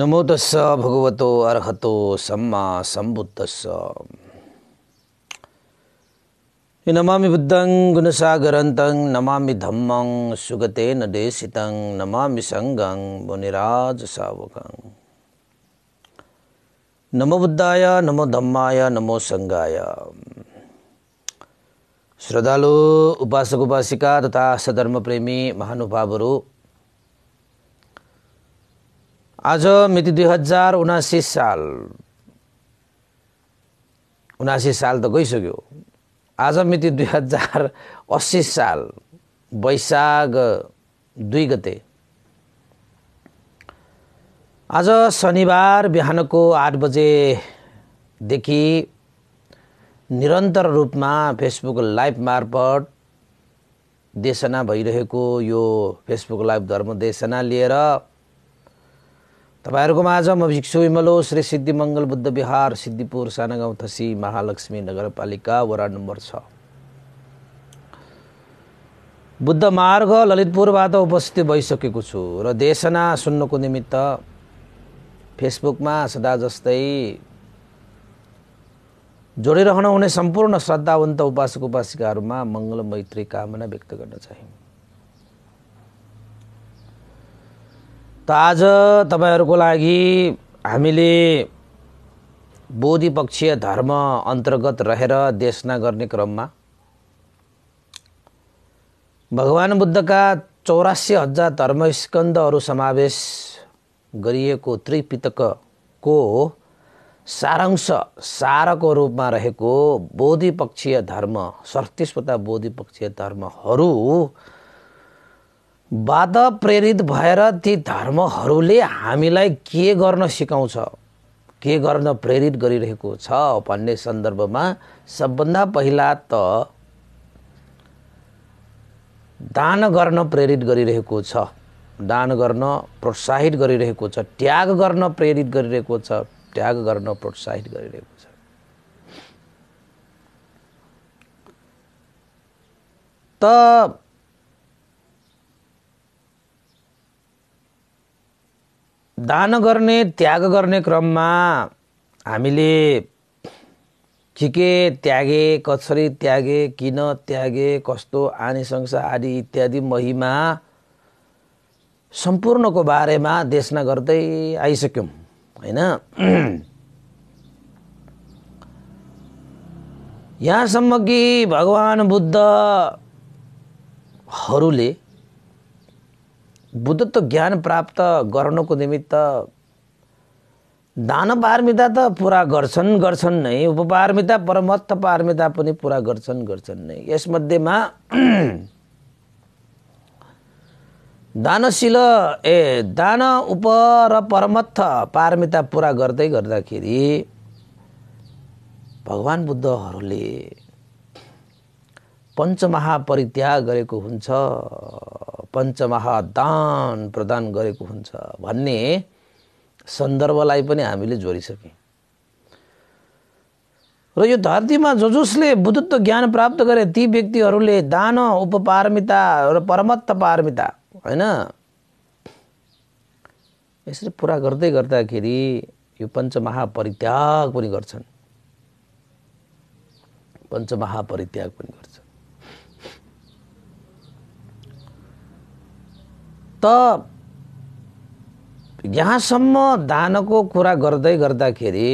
ನಮೋದಸ್ಸ ಭಗವತೋ ಅರ್ಹತೋ ಸಮ್ಮ ಸಂಬುತ್ತಸ್ಸ ನಮಾಮಿ ಬುದ್ಧಂ ಗುಣಸಾಗರಂತಂ ನಮಾಮಿ ಧಮ್ಮಂ ಸುಗತೇನ ದೇಶಿತಂ ನಮಾಮಿ ಸಂಗಂ ಮುನಿರಾಜ ಸಾವಕಂ ನಮೋ ಬುದ್ಧಾಯ ನಮೋ ಧಮ್ಮಾಯ ನಮೋ ಸಂಗಾಯ ಶ್ರದ್ಧಾಲು ಉಪಾಸಕ ಉಪಾಸಿಕಾ ತಥಾ ಸಧರ್ಮ ಪ್ರೇಮಿ ಮಹಾನುಭಾವರು आज मिति दुई हजार उनासी साल उनासी साल त गइसक्यो आज मिति दुई हजार अस्सी साल वैशाख दुई गते आज शनिबार बिहानको आठ बजेदेखि निरन्तर रूपमा फेसबुक लाइभ मार्फत देशना भइरहेको यो फेसबुक लाइभ देशना लिएर तपाईँहरूको माझ म भिक्षु विमलो श्री सिद्धिमङ्गल बुद्ध विहार सिद्धिपुर सानागाउँ थसी महालक्ष्मी नगरपालिका वडा नम्बर छ बुद्ध मार्ग ललितपुरबाट उपस्थित भइसकेको छु र देशना सुन्नको निमित्त फेसबुकमा सदा जस्तै जोडिरहन हुने सम्पूर्ण श्रद्धावन्त उपासक उपासिकाहरूमा मङ्गल मैत्री कामना व्यक्त गर्न चाहे त आज तपाईँहरूको लागि हामीले बोधिपक्षीय धर्म अन्तर्गत रहेर देशना गर्ने क्रममा भगवान् बुद्धका चौरासी हजार धर्मस्कन्दहरू समावेश गरिएको त्रिपितकको सारांश सारको रूपमा रहेको बोधिपक्षीय धर्म सडतिसवटा बोधिपक्षीय धर्महरू बाद प्रेरित भएर ती धर्महरूले हामीलाई के गर्न सिकाउँछ के गर्न प्रेरित गरिरहेको छ भन्ने सन्दर्भमा सबभन्दा पहिला त दान गर्न प्रेरित गरिरहेको छ दान गर्न प्रोत्साहित गरिरहेको छ त्याग गर्न प्रेरित गरिरहेको छ त्याग गर्न प्रोत्साहित गरिरहेको छ त दान गर्ने त्याग गर्ने क्रममा हामीले के के त्यागे कसरी त्यागे किन त्यागे कस्तो आने आदि इत्यादि महिमा सम्पूर्णको बारेमा देशना गर्दै आइसक्यौँ होइन यहाँसम्म कि भगवान् बुद्धहरूले बुद्धत्व ज्ञान प्राप्त गर्नको निमित्त दान पारमिता त पुरा गर्छन् गर्छन् नै उपपारमिता परमत्थ पारमिता पनि पुरा गर्छन् गर्छन् नै यसमध्येमा दानशील ए दान उप र परमत्थ पारमिता पुरा गर्दै गर्दाखेरि भगवान् बुद्धहरूले पञ्चमहापरित्याग गरेको हुन्छ पञ्चमहादान प्रदान गरेको हुन्छ भन्ने सन्दर्भलाई पनि हामीले जोडिसक्यौँ र यो धरतीमा जो जसले बुद्धत्व ज्ञान प्राप्त गरे ती व्यक्तिहरूले दान उपपारमिता र परमत्त पारमिता होइन यसरी पुरा गर्दै गर्दाखेरि यो पञ्चमहापरित्याग पनि गर्छन् पञ्चमहापरित्याग पनि गर्छन् त यहाँसम्म दानको कुरा गर्दै गर्दाखेरि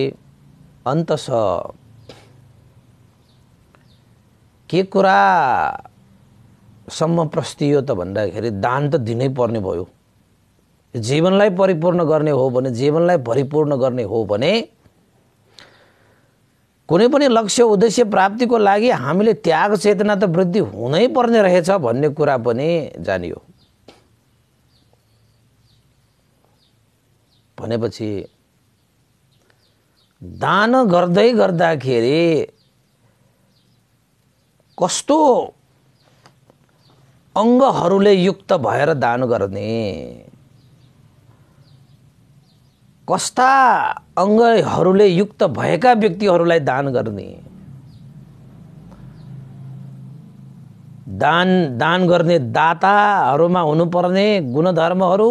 अन्त छ के कुरासम्म प्रस्तियो त भन्दाखेरि दान त दिनै पर्ने भयो जीवनलाई परिपूर्ण गर्ने हो भने जीवनलाई परिपूर्ण गर्ने हो भने कुनै पनि लक्ष्य उद्देश्य प्राप्तिको लागि हामीले त्याग चेतना त वृद्धि हुनै पर्ने रहेछ भन्ने कुरा पनि जानियो भनेपछि दान गर्दै गर्दाखेरि कस्तो अङ्गहरूले युक्त भएर दान गर्ने कस्ता अङ्गहरूले युक्त भएका व्यक्तिहरूलाई दान गर्ने दान दान गर्ने दाताहरूमा हुनुपर्ने गुणधर्महरू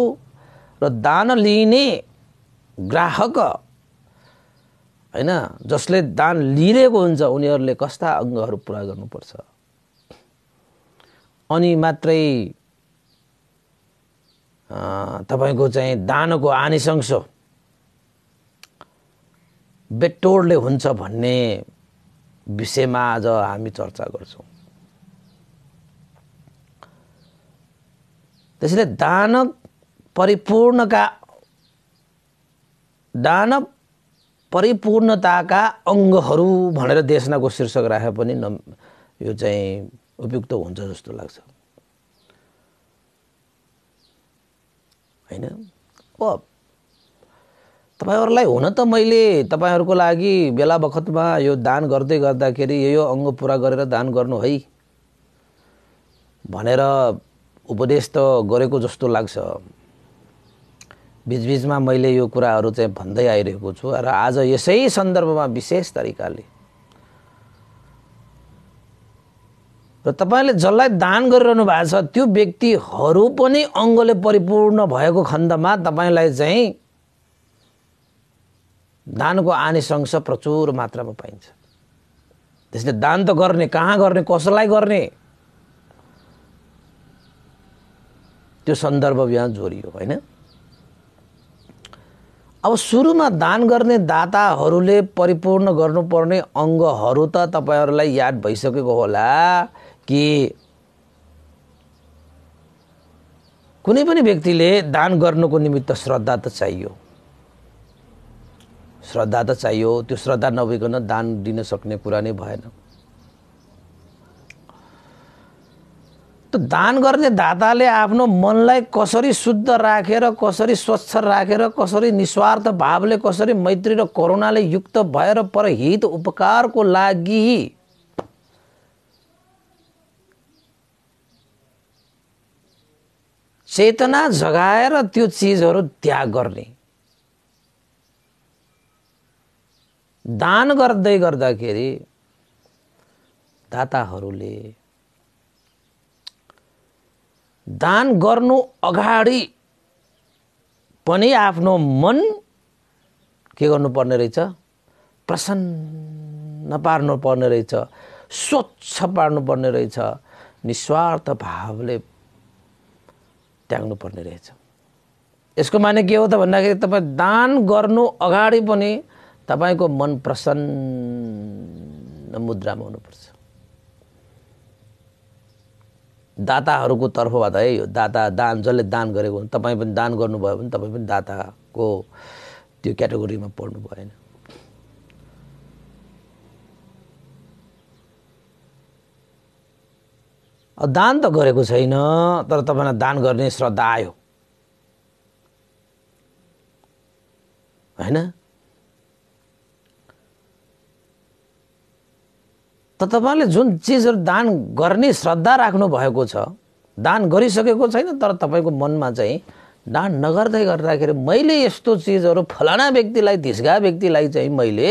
र दान लिने ग्राहक होइन जसले दान लिइरहेको हुन्छ उनीहरूले कस्ता अङ्गहरू पुरा गर्नुपर्छ अनि मात्रै तपाईँको चाहिँ दानको आनिसंसो बेटोडले हुन्छ भन्ने विषयमा आज हामी चर्चा गर्छौँ त्यसैले दान परिपूर्णका दानव परिपूर्णताका अङ्गहरू भनेर देशनाको शीर्षक राखे पनि न यो चाहिँ उपयुक्त हुन्छ जस्तो लाग्छ होइन अब तपाईँहरूलाई हुन त मैले तपाईँहरूको लागि बेला बखतमा यो दान गर्दै गर्दाखेरि यो यो अङ्ग पुरा गरेर दान गर्नु है भनेर उपदेश त गरेको जस्तो लाग्छ बिचबिचमा मैले यो कुराहरू चाहिँ भन्दै आइरहेको छु र आज यसै सन्दर्भमा विशेष तरिकाले र तपाईँले जसलाई दान गरिरहनु भएको छ त्यो व्यक्तिहरू पनि अङ्गले परिपूर्ण भएको खण्डमा तपाईँलाई चाहिँ दानको आनिसंश प्रचुर मात्रामा पाइन्छ त्यसले दान त गर्ने कहाँ गर्ने कसलाई गर्ने त्यो सन्दर्भ यहाँ जोडियो होइन अब सुरुमा दान गर्ने दाताहरूले परिपूर्ण गर्नुपर्ने अङ्गहरू त तपाईँहरूलाई याद भइसकेको होला कि कुनै पनि व्यक्तिले दान गर्नुको निमित्त श्रद्धा त चाहियो श्रद्धा त चाहियो त्यो श्रद्धा नभइकन दान दिन सक्ने कुरा नै भएन त दान गर्ने दाताले आफ्नो मनलाई कसरी शुद्ध राखेर कसरी स्वच्छ राखेर कसरी निस्वार्थ भावले कसरी मैत्री र करुणाले युक्त भएर परहित उपकारको लागि चेतना जगाएर त्यो चिजहरू त्याग गर्ने दान गर्दै गर्दाखेरि दाताहरूले दान गर्नु अगाडि पनि आफ्नो मन के गर्नुपर्ने रहेछ प्रसन्न पार्नु पर्ने रहेछ स्वच्छ पार्नुपर्ने रहेछ निस्वार्थ भावले त्याग्नुपर्ने रहेछ यसको माने के हो त भन्दाखेरि तपाईँ दान गर्नु अगाडि पनि तपाईँको मन प्रसन्न मुद्रामा हुनुपर्छ दाताहरूको तर्फबाट है यो दाता दान जसले दान गरेको हुन् तपाईँ पनि दान गर्नुभयो भने तपाईँ पनि दाताको त्यो क्याटेगोरीमा पढ्नु भएन दान त गरेको छैन तर तपाईँलाई दान गर्ने श्रद्धा आयो होइन त तपाईँले जुन चिजहरू दान गर्ने श्रद्धा राख्नु भएको छ दान गरिसकेको छैन तर तपाईँको मनमा चाहिँ दान नगर्दै गर्दाखेरि मैले यस्तो चिजहरू फलाना व्यक्तिलाई धिस्गा व्यक्तिलाई चाहिँ मैले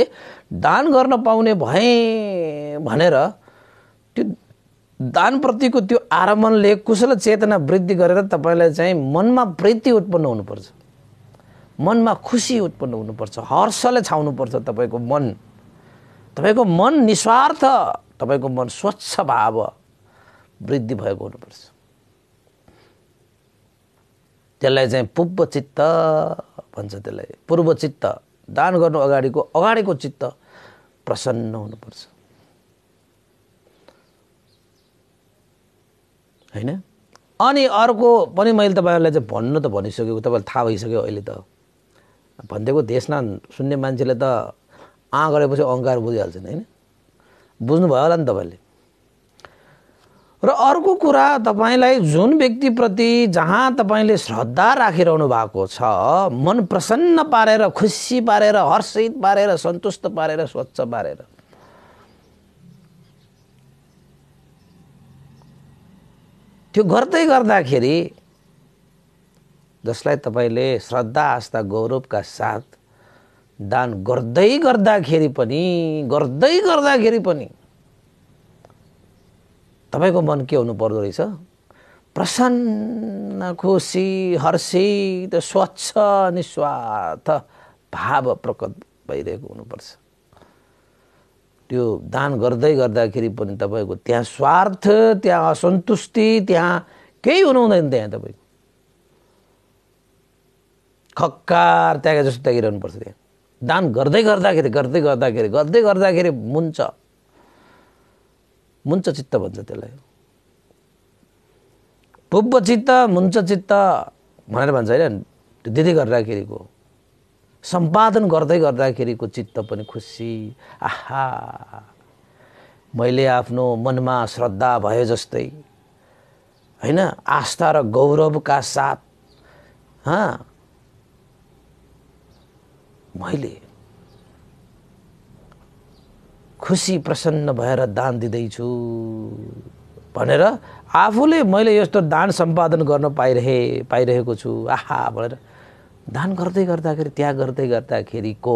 दान गर्न पाउने भएँ भनेर त्यो दानप्रतिको त्यो आरम्भले कुशल चेतना वृद्धि गरेर तपाईँलाई चाहिँ मनमा प्रीति उत्पन्न हुनुपर्छ मनमा खुसी उत्पन्न हुनुपर्छ हर्षले छाउनुपर्छ तपाईँको मन तपाईँको मन निस्वार्थ तपाईँको मन स्वच्छ भाव वृद्धि भएको हुनुपर्छ त्यसलाई चाहिँ पूर्व चित्त भन्छ त्यसलाई पूर्व चित्त दान गर्नु अगाडिको अगाडिको चित्त प्रसन्न हुनुपर्छ होइन अनि अर्को पनि मैले तपाईँहरूलाई चाहिँ भन्नु त भनिसकेको तपाईँलाई थाहा भइसक्यो अहिले त भनिदिएको देशमा सुन्ने मान्छेले त आ गरेपछि अङ्कार बुझिहाल्छन् होइन बुझ्नुभयो होला नि तपाईँले र अर्को कुरा तपाईँलाई जुन व्यक्तिप्रति जहाँ तपाईँले श्रद्धा राखिरहनु भएको छ मन प्रसन्न पारेर खुसी पारेर हर्षित पारेर सन्तुष्ट पारेर स्वच्छ पारेर त्यो गर्दै गर्दाखेरि जसलाई तपाईँले श्रद्धा आस्था गौरवका साथ दान गर्दै गर्दाखेरि पनि गर्दै गर्दाखेरि पनि तपाईँको मन के हुनु पर्दो रहेछ प्रसन्न खुसी हर्षित स्वच्छ निस्वार्थ भाव प्रकट भइरहेको हुनुपर्छ त्यो दान गर्दै गर्दाखेरि पनि तपाईँको त्यहाँ स्वार्थ त्यहाँ असन्तुष्टि त्यहाँ केही हुनु हुँदैन त्यहाँ तपाईँको खक्कार त्यागे जस्तो त्यागिरहनुपर्छ त्यहाँ दान गर्दै गर्दाखेरि गर्दै गर्दाखेरि गर्दै गर्दाखेरि मुन्छ मुन्छ चित्त भन्छ त्यसलाई पुब्ब चित्त मुन्छ चित्त भनेर भन्छ होइन दिँदै गर्दाखेरिको सम्पादन गर्दै गर्दाखेरिको चित्त पनि खुसी आहा मैले आफ्नो मनमा श्रद्धा भए जस्तै होइन आस्था र गौरवका साथ मैले खुसी प्रसन्न भएर दान दिँदैछु भनेर आफूले मैले यस्तो दान सम्पादन गर्न पाइरहे पाइरहेको छु आहा भनेर दान गर्दै गर्दाखेरि त्याग गर्दै गर्दाखेरिको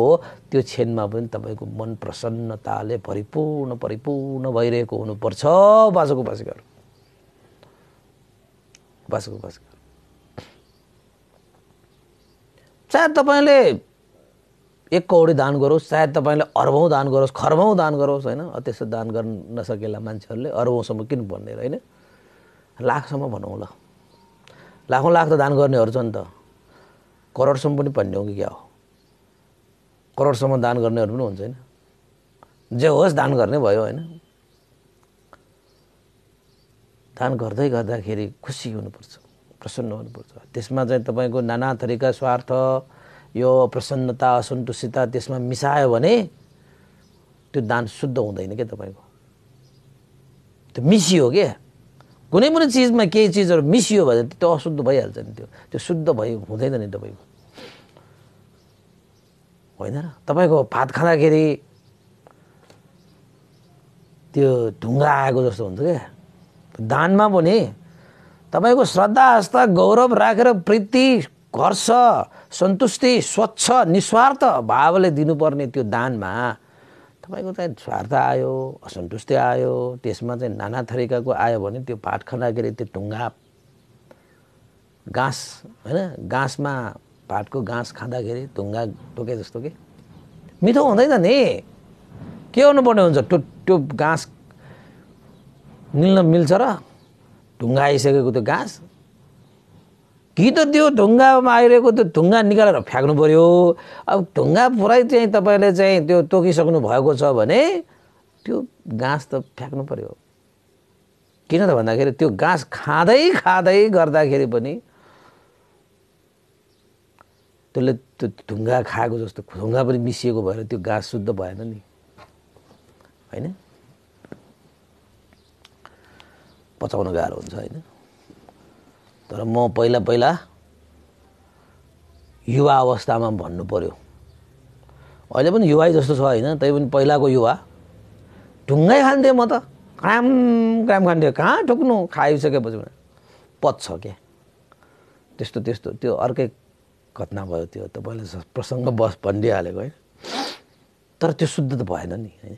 त्यो क्षणमा पनि तपाईँको मन प्रसन्नताले परिपूर्ण परिपूर्ण भइरहेको हुनुपर्छ बाजुको बासिगर बाजुको बासिगर चाहे तपाईँले एक कौडी दान गरोस् सायद तपाईँले अर्बौँ दान गरोस् खर्बौँ दान गरोस् होइन त्यस्तो दान गर्न नसकेला मान्छेहरूले अर्बौँसम्म किन भन्ने होइन लाखसम्म भनौँ ल लाखौँ लाख त दान गर्नेहरू छन् त करोडसम्म पनि भन्ने हो कि क्या हो करोडसम्म दान गर्नेहरू पनि हुन्छ होइन जे होस् दान गर्ने भयो होइन दान गर्दै गर्दाखेरि खुसी हुनुपर्छ प्रसन्न हुनुपर्छ त्यसमा चाहिँ तपाईँको नाना थरीका स्वार्थ यो प्रसन्नता असन्तुष्टता त्यसमा मिसायो भने त्यो दान शुद्ध हुँदैन क्या तपाईँको त्यो मिसियो क्या कुनै पनि चिजमा केही चिजहरू मिसियो भने त्यो अशुद्ध भइहाल्छ नि त्यो त्यो शुद्ध भयो हुँदैन नि तपाईँको होइन र तपाईँको भात खाँदाखेरि त्यो ढुङ्गा आएको जस्तो हुन्छ क्या दानमा पनि तपाईँको श्रद्धा आस्था गौरव राखेर प्रीति गर्छ सन्तुष्टि स्वच्छ निस्वार्थ भावले दिनुपर्ने त्यो दानमा तपाईँको चाहिँ स्वार्थ आयो असन्तुष्टि आयो त्यसमा चाहिँ नाना थरीकाको आयो भने त्यो पाट खाँदाखेरि त्यो ढुङ्गा घाँस होइन घाँसमा पाठको घाँस खाँदाखेरि ढुङ्गा टोके जस्तो कि मिठो हुँदैन नि के गर्नुपर्ने हुन्छ त्यो त्यो घाँस मिल्न मिल्छ र ढुङ्गा आइसकेको त्यो घाँस कि त त्यो ढुङ्गामा आइरहेको त्यो ढुङ्गा निकालेर फ्याँक्नु पऱ्यो अब ढुङ्गा पुरै चाहिँ तपाईँले चाहिँ त्यो तोकिसक्नु भएको छ भने त्यो घाँस त फ्याँक्नु पऱ्यो किन त भन्दाखेरि त्यो घाँस खाँदै खाँदै गर्दाखेरि पनि त्यसले त्यो ढुङ्गा खाएको जस्तो ढुङ्गा पनि मिसिएको भएर त्यो घाँस शुद्ध भएन नि होइन पचाउन गाह्रो हुन्छ होइन तर म पहिला पहिला युवा अवस्थामा भन्नु पऱ्यो अहिले पनि युवा जस्तो छ होइन पनि पहिलाको युवा ढुङ्गै खान्थेँ म त काम काम खान्थेँ कहाँ ठोक्नु खाइसकेपछि पच्छ क्या त्यस्तो त्यस्तो त्यो अर्कै घटना भयो त्यो त तपाईँले प्रसङ्ग बस भनिदिइहालेको होइन तर त्यो शुद्ध त भएन नि है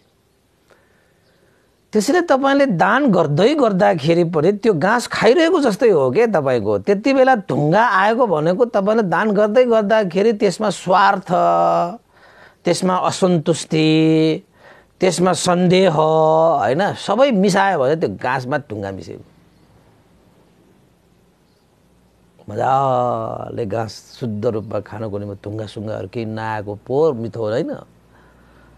त्यसैले तपाईँले दान गर्दै गर्दाखेरि पनि त्यो घाँस खाइरहेको जस्तै हो कि तपाईँको त्यति बेला ढुङ्गा आएको भनेको तपाईँले दान गर्दै गर्दाखेरि त्यसमा स्वार्थ त्यसमा असन्तुष्टि त्यसमा सन्देह होइन सबै मिसायो भने त्यो घाँसमा ढुङ्गा मिसेको मजाले घाँस शुद्ध रूपमा खानको निम्ति ढुङ्गासुङ्गाहरू केही नआएको पोहोर मिठो होइन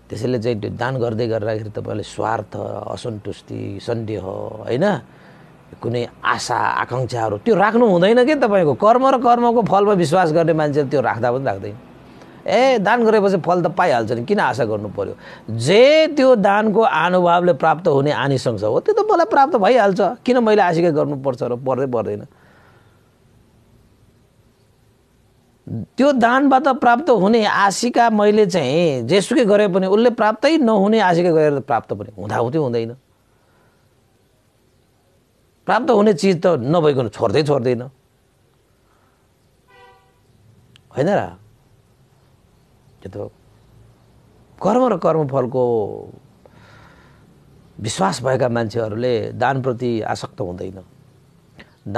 त्यसैले चाहिँ त्यो दान गर्दै गर्दाखेरि तपाईँले स्वार्थ असन्तुष्टि सन्देह होइन कुनै आशा आकाङ्क्षाहरू त्यो राख्नु हुँदैन कि तपाईँको कर्म र कर्मको फलमा विश्वास गर्ने मान्छे त्यो राख्दा पनि राख्दैन ए दान गरेपछि फल त पाइहाल्छ नि किन आशा गर्नु पर्यो जे त्यो दानको अनुभवले प्राप्त हुने आनिसङ्ग हो त्यो त मलाई प्राप्त भइहाल्छ किन मैले आशिका गर्नुपर्छ र पर्दै पर्दैन त्यो दानबाट प्राप्त हुने आशिका मैले चाहिँ जेसुकै गरे पनि उसले प्राप्तै नहुने आशिका गरेर प्राप्त पनि हुँदाहुँदै हुँदैन प्राप्त हुने चिज त नभइकन छोड्दै छोड्दैन होइन र त्यो त कर्म र कर्मफलको विश्वास भएका मान्छेहरूले दानप्रति आसक्त हुँदैन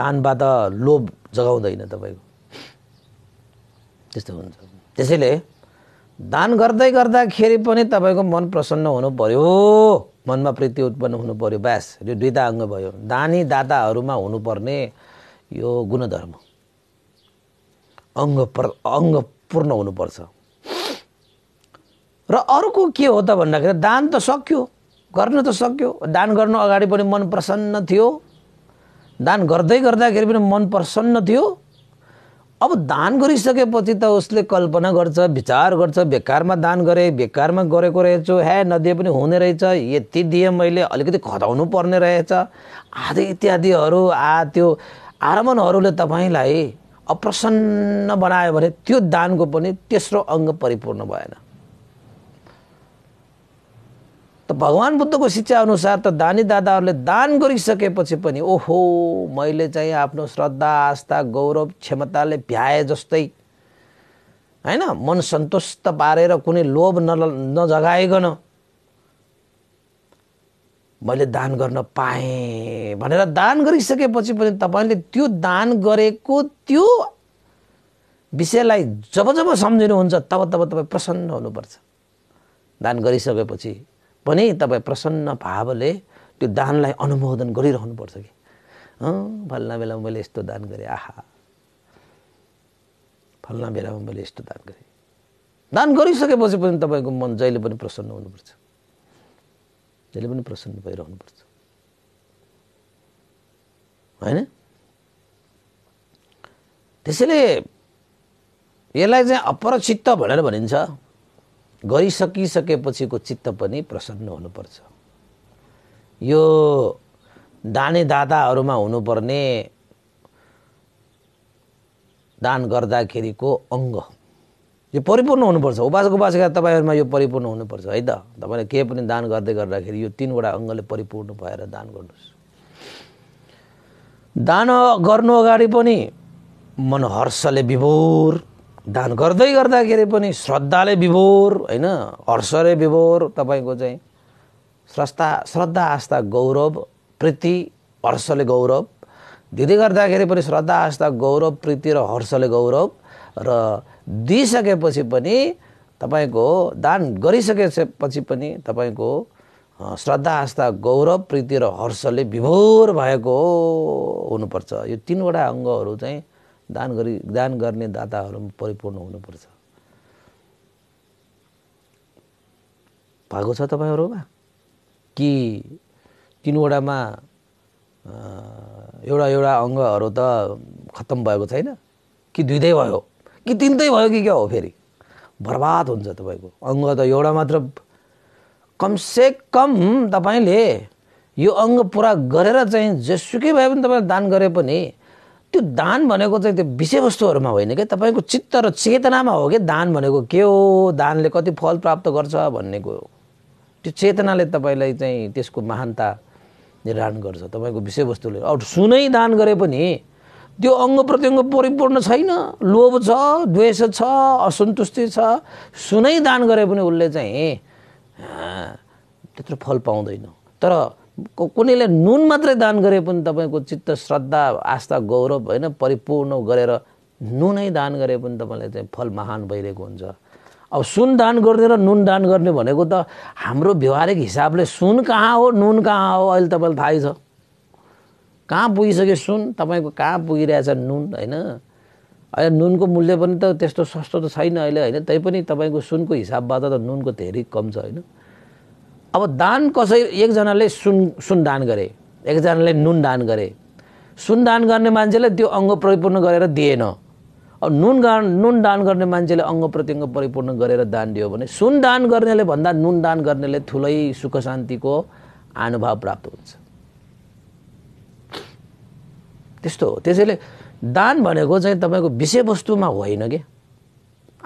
दानबाट लोभ जगाउँदैन तपाईँको त्यस्तो हुन्छ त्यसैले दान गर्दै गर्दाखेरि पनि तपाईँको मन प्रसन्न हुनु पर्यो मनमा प्रीति उत्पन्न हुनु पर्यो ब्यास यो दुईवटा अङ्ग भयो दानी दाताहरूमा हुनुपर्ने यो गुणधर्म अङ्ग पर अङ्ग पूर्ण हुनुपर्छ र अर्को के हो त भन्दाखेरि दान त सक्यो गर्न त सक्यो दान गर्नु अगाडि पनि मन प्रसन्न थियो दान गर्दै गर्दाखेरि पनि मन प्रसन्न थियो अब दान गरिसकेपछि त उसले कल्पना गर्छ विचार गर्छ बेकारमा दान गरेँ बेकारमा गरेको रहेछु हे नदिए पनि हुने रहेछ यति दिएँ मैले अलिकति खदाउनु पर्ने रहेछ आदि इत्यादिहरू आ त्यो आरमनहरूले तपाईँलाई अप्रसन्न बनायो भने त्यो दानको पनि तेस्रो अङ्ग परिपूर्ण भएन त भगवान् बुद्धको अनुसार त दानी दादाहरूले दान गरिसकेपछि पनि ओहो मैले चाहिँ आफ्नो श्रद्धा आस्था गौरव क्षमताले भ्याए जस्तै होइन मन सन्तुष्ट पारेर कुनै लोभ न नजगाइकन मैले दान गर्न पाएँ भनेर दान गरिसकेपछि पनि तपाईँले त्यो दान गरेको त्यो विषयलाई जब जब सम्झिनुहुन्छ तब तब तपाईँ प्रसन्न हुनुपर्छ दान गरिसकेपछि पनि तपाईँ प्रसन्न भावले त्यो दानलाई अनुमोदन गरिरहनुपर्छ कि फल्ना बेलामा मैले यस्तो दान गरेँ आहा फल्ना बेलामा मैले यस्तो दान गरेँ दान गरिसकेपछि पनि तपाईँको मन जहिले पनि प्रसन्न हुनुपर्छ जहिले पनि प्रसन्न भइरहनुपर्छ होइन त्यसैले यसलाई चाहिँ अपरचित्त भनेर भनिन्छ गरिसकिसकेपछिको चित्त पनि प्रसन्न हुनुपर्छ यो दाने दादाहरूमा हुनुपर्ने दान गर्दाखेरिको अङ्ग यो परिपूर्ण हुनुपर्छ उपासको उपासिका तपाईँहरूमा यो परिपूर्ण हुनुपर्छ है त तपाईँले केही पनि दान गर्दै गर्दाखेरि यो तिनवटा अङ्गले परिपूर्ण भएर दान गर्नुहोस् दान गर्नु अगाडि पनि मनहर्षले विभोर दान गर्दै गर्दाखेरि पनि श्रद्धाले विभोर होइन हर्षले विभोर तपाईँको चाहिँ श्रद्धा श्रद्धा आस्था गौरव प्रीति हर्षले गौरव दिँदै गर्दाखेरि पनि श्रद्धा आस्था गौरव प्रीति र हर्षले गौरव र दिइसकेपछि पनि तपाईँको दान गरिसकेपछि पनि तपाईँको श्रद्धा आस्था गौरव प्रीति र हर्षले विभोर भएको हुनुपर्छ यो तिनवटा अङ्गहरू चाहिँ दान गरी दान गर्ने दाताहरू परिपूर्ण हुनुपर्छ भएको छ तपाईँहरूमा कि तिनवटामा एउटा एउटा अङ्गहरू त खत्तम भएको छैन कि दुइटै भयो कि तिनटै भयो कि क्या हो फेरि बर्बाद हुन्छ तपाईँको अङ्ग त एउटा मात्र कमसे कम तपाईँले यो अङ्ग पुरा गरेर चाहिँ जेसुकै भए पनि तपाईँले दान गरे पनि त्यो दान भनेको चाहिँ त्यो विषयवस्तुहरूमा होइन क्या तपाईँको चित्त र चेतनामा हो क्या दान भनेको के हो दानले कति फल प्राप्त गर्छ भन्ने कुरो त्यो चेतनाले तपाईँलाई चाहिँ त्यसको महानता निर्धारण गर्छ तपाईँको विषयवस्तुले अरू सुनै दान गरे पनि त्यो अङ्ग प्रत्यङ्ग परिपूर्ण छैन लोभ छ द्वेष छ असन्तुष्टि छ सुनै दान गरे पनि उसले चाहिँ त्यत्रो फल पाउँदैन तर कुनैले नुन मात्रै दान गरे पनि तपाईँको चित्त श्रद्धा आस्था गौरव होइन परिपूर्ण गरेर नुनै दान गरे पनि तपाईँलाई चाहिँ फल महान भइरहेको हुन्छ अब सुन दान गर्ने र नुन दान गर्ने भनेको त हाम्रो व्यवहारिक हिसाबले सुन कहाँ हो नुन कहाँ हो अहिले तपाईँलाई थाहै छ कहाँ पुगिसक्यो सुन तपाईँको कहाँ पुगिरहेछ नुन होइन अहिले नुनको मूल्य पनि त त्यस्तो सस्तो त छैन अहिले होइन तैपनि तपाईँको सुनको हिसाबबाट त नुनको धेरै कम छ होइन अब दान कसै एकजनाले सुन सुन दान गरे एकजनाले नुन दान गरे सुन दान गर्ने मान्छेले त्यो अङ्ग परिपूर्ण गरेर दिएन अब नुन गा नुन दान गर्ने मान्छेले अङ्ग प्रत्यङ्ग परिपूर्ण गरेर दान दियो भने सुन दान गर्नेले भन्दा नुन दान गर्नेले ठुलै सुख शान्तिको अनुभव प्राप्त हुन्छ त्यस्तो हो त्यसैले दान भनेको चाहिँ तपाईँको विषयवस्तुमा होइन कि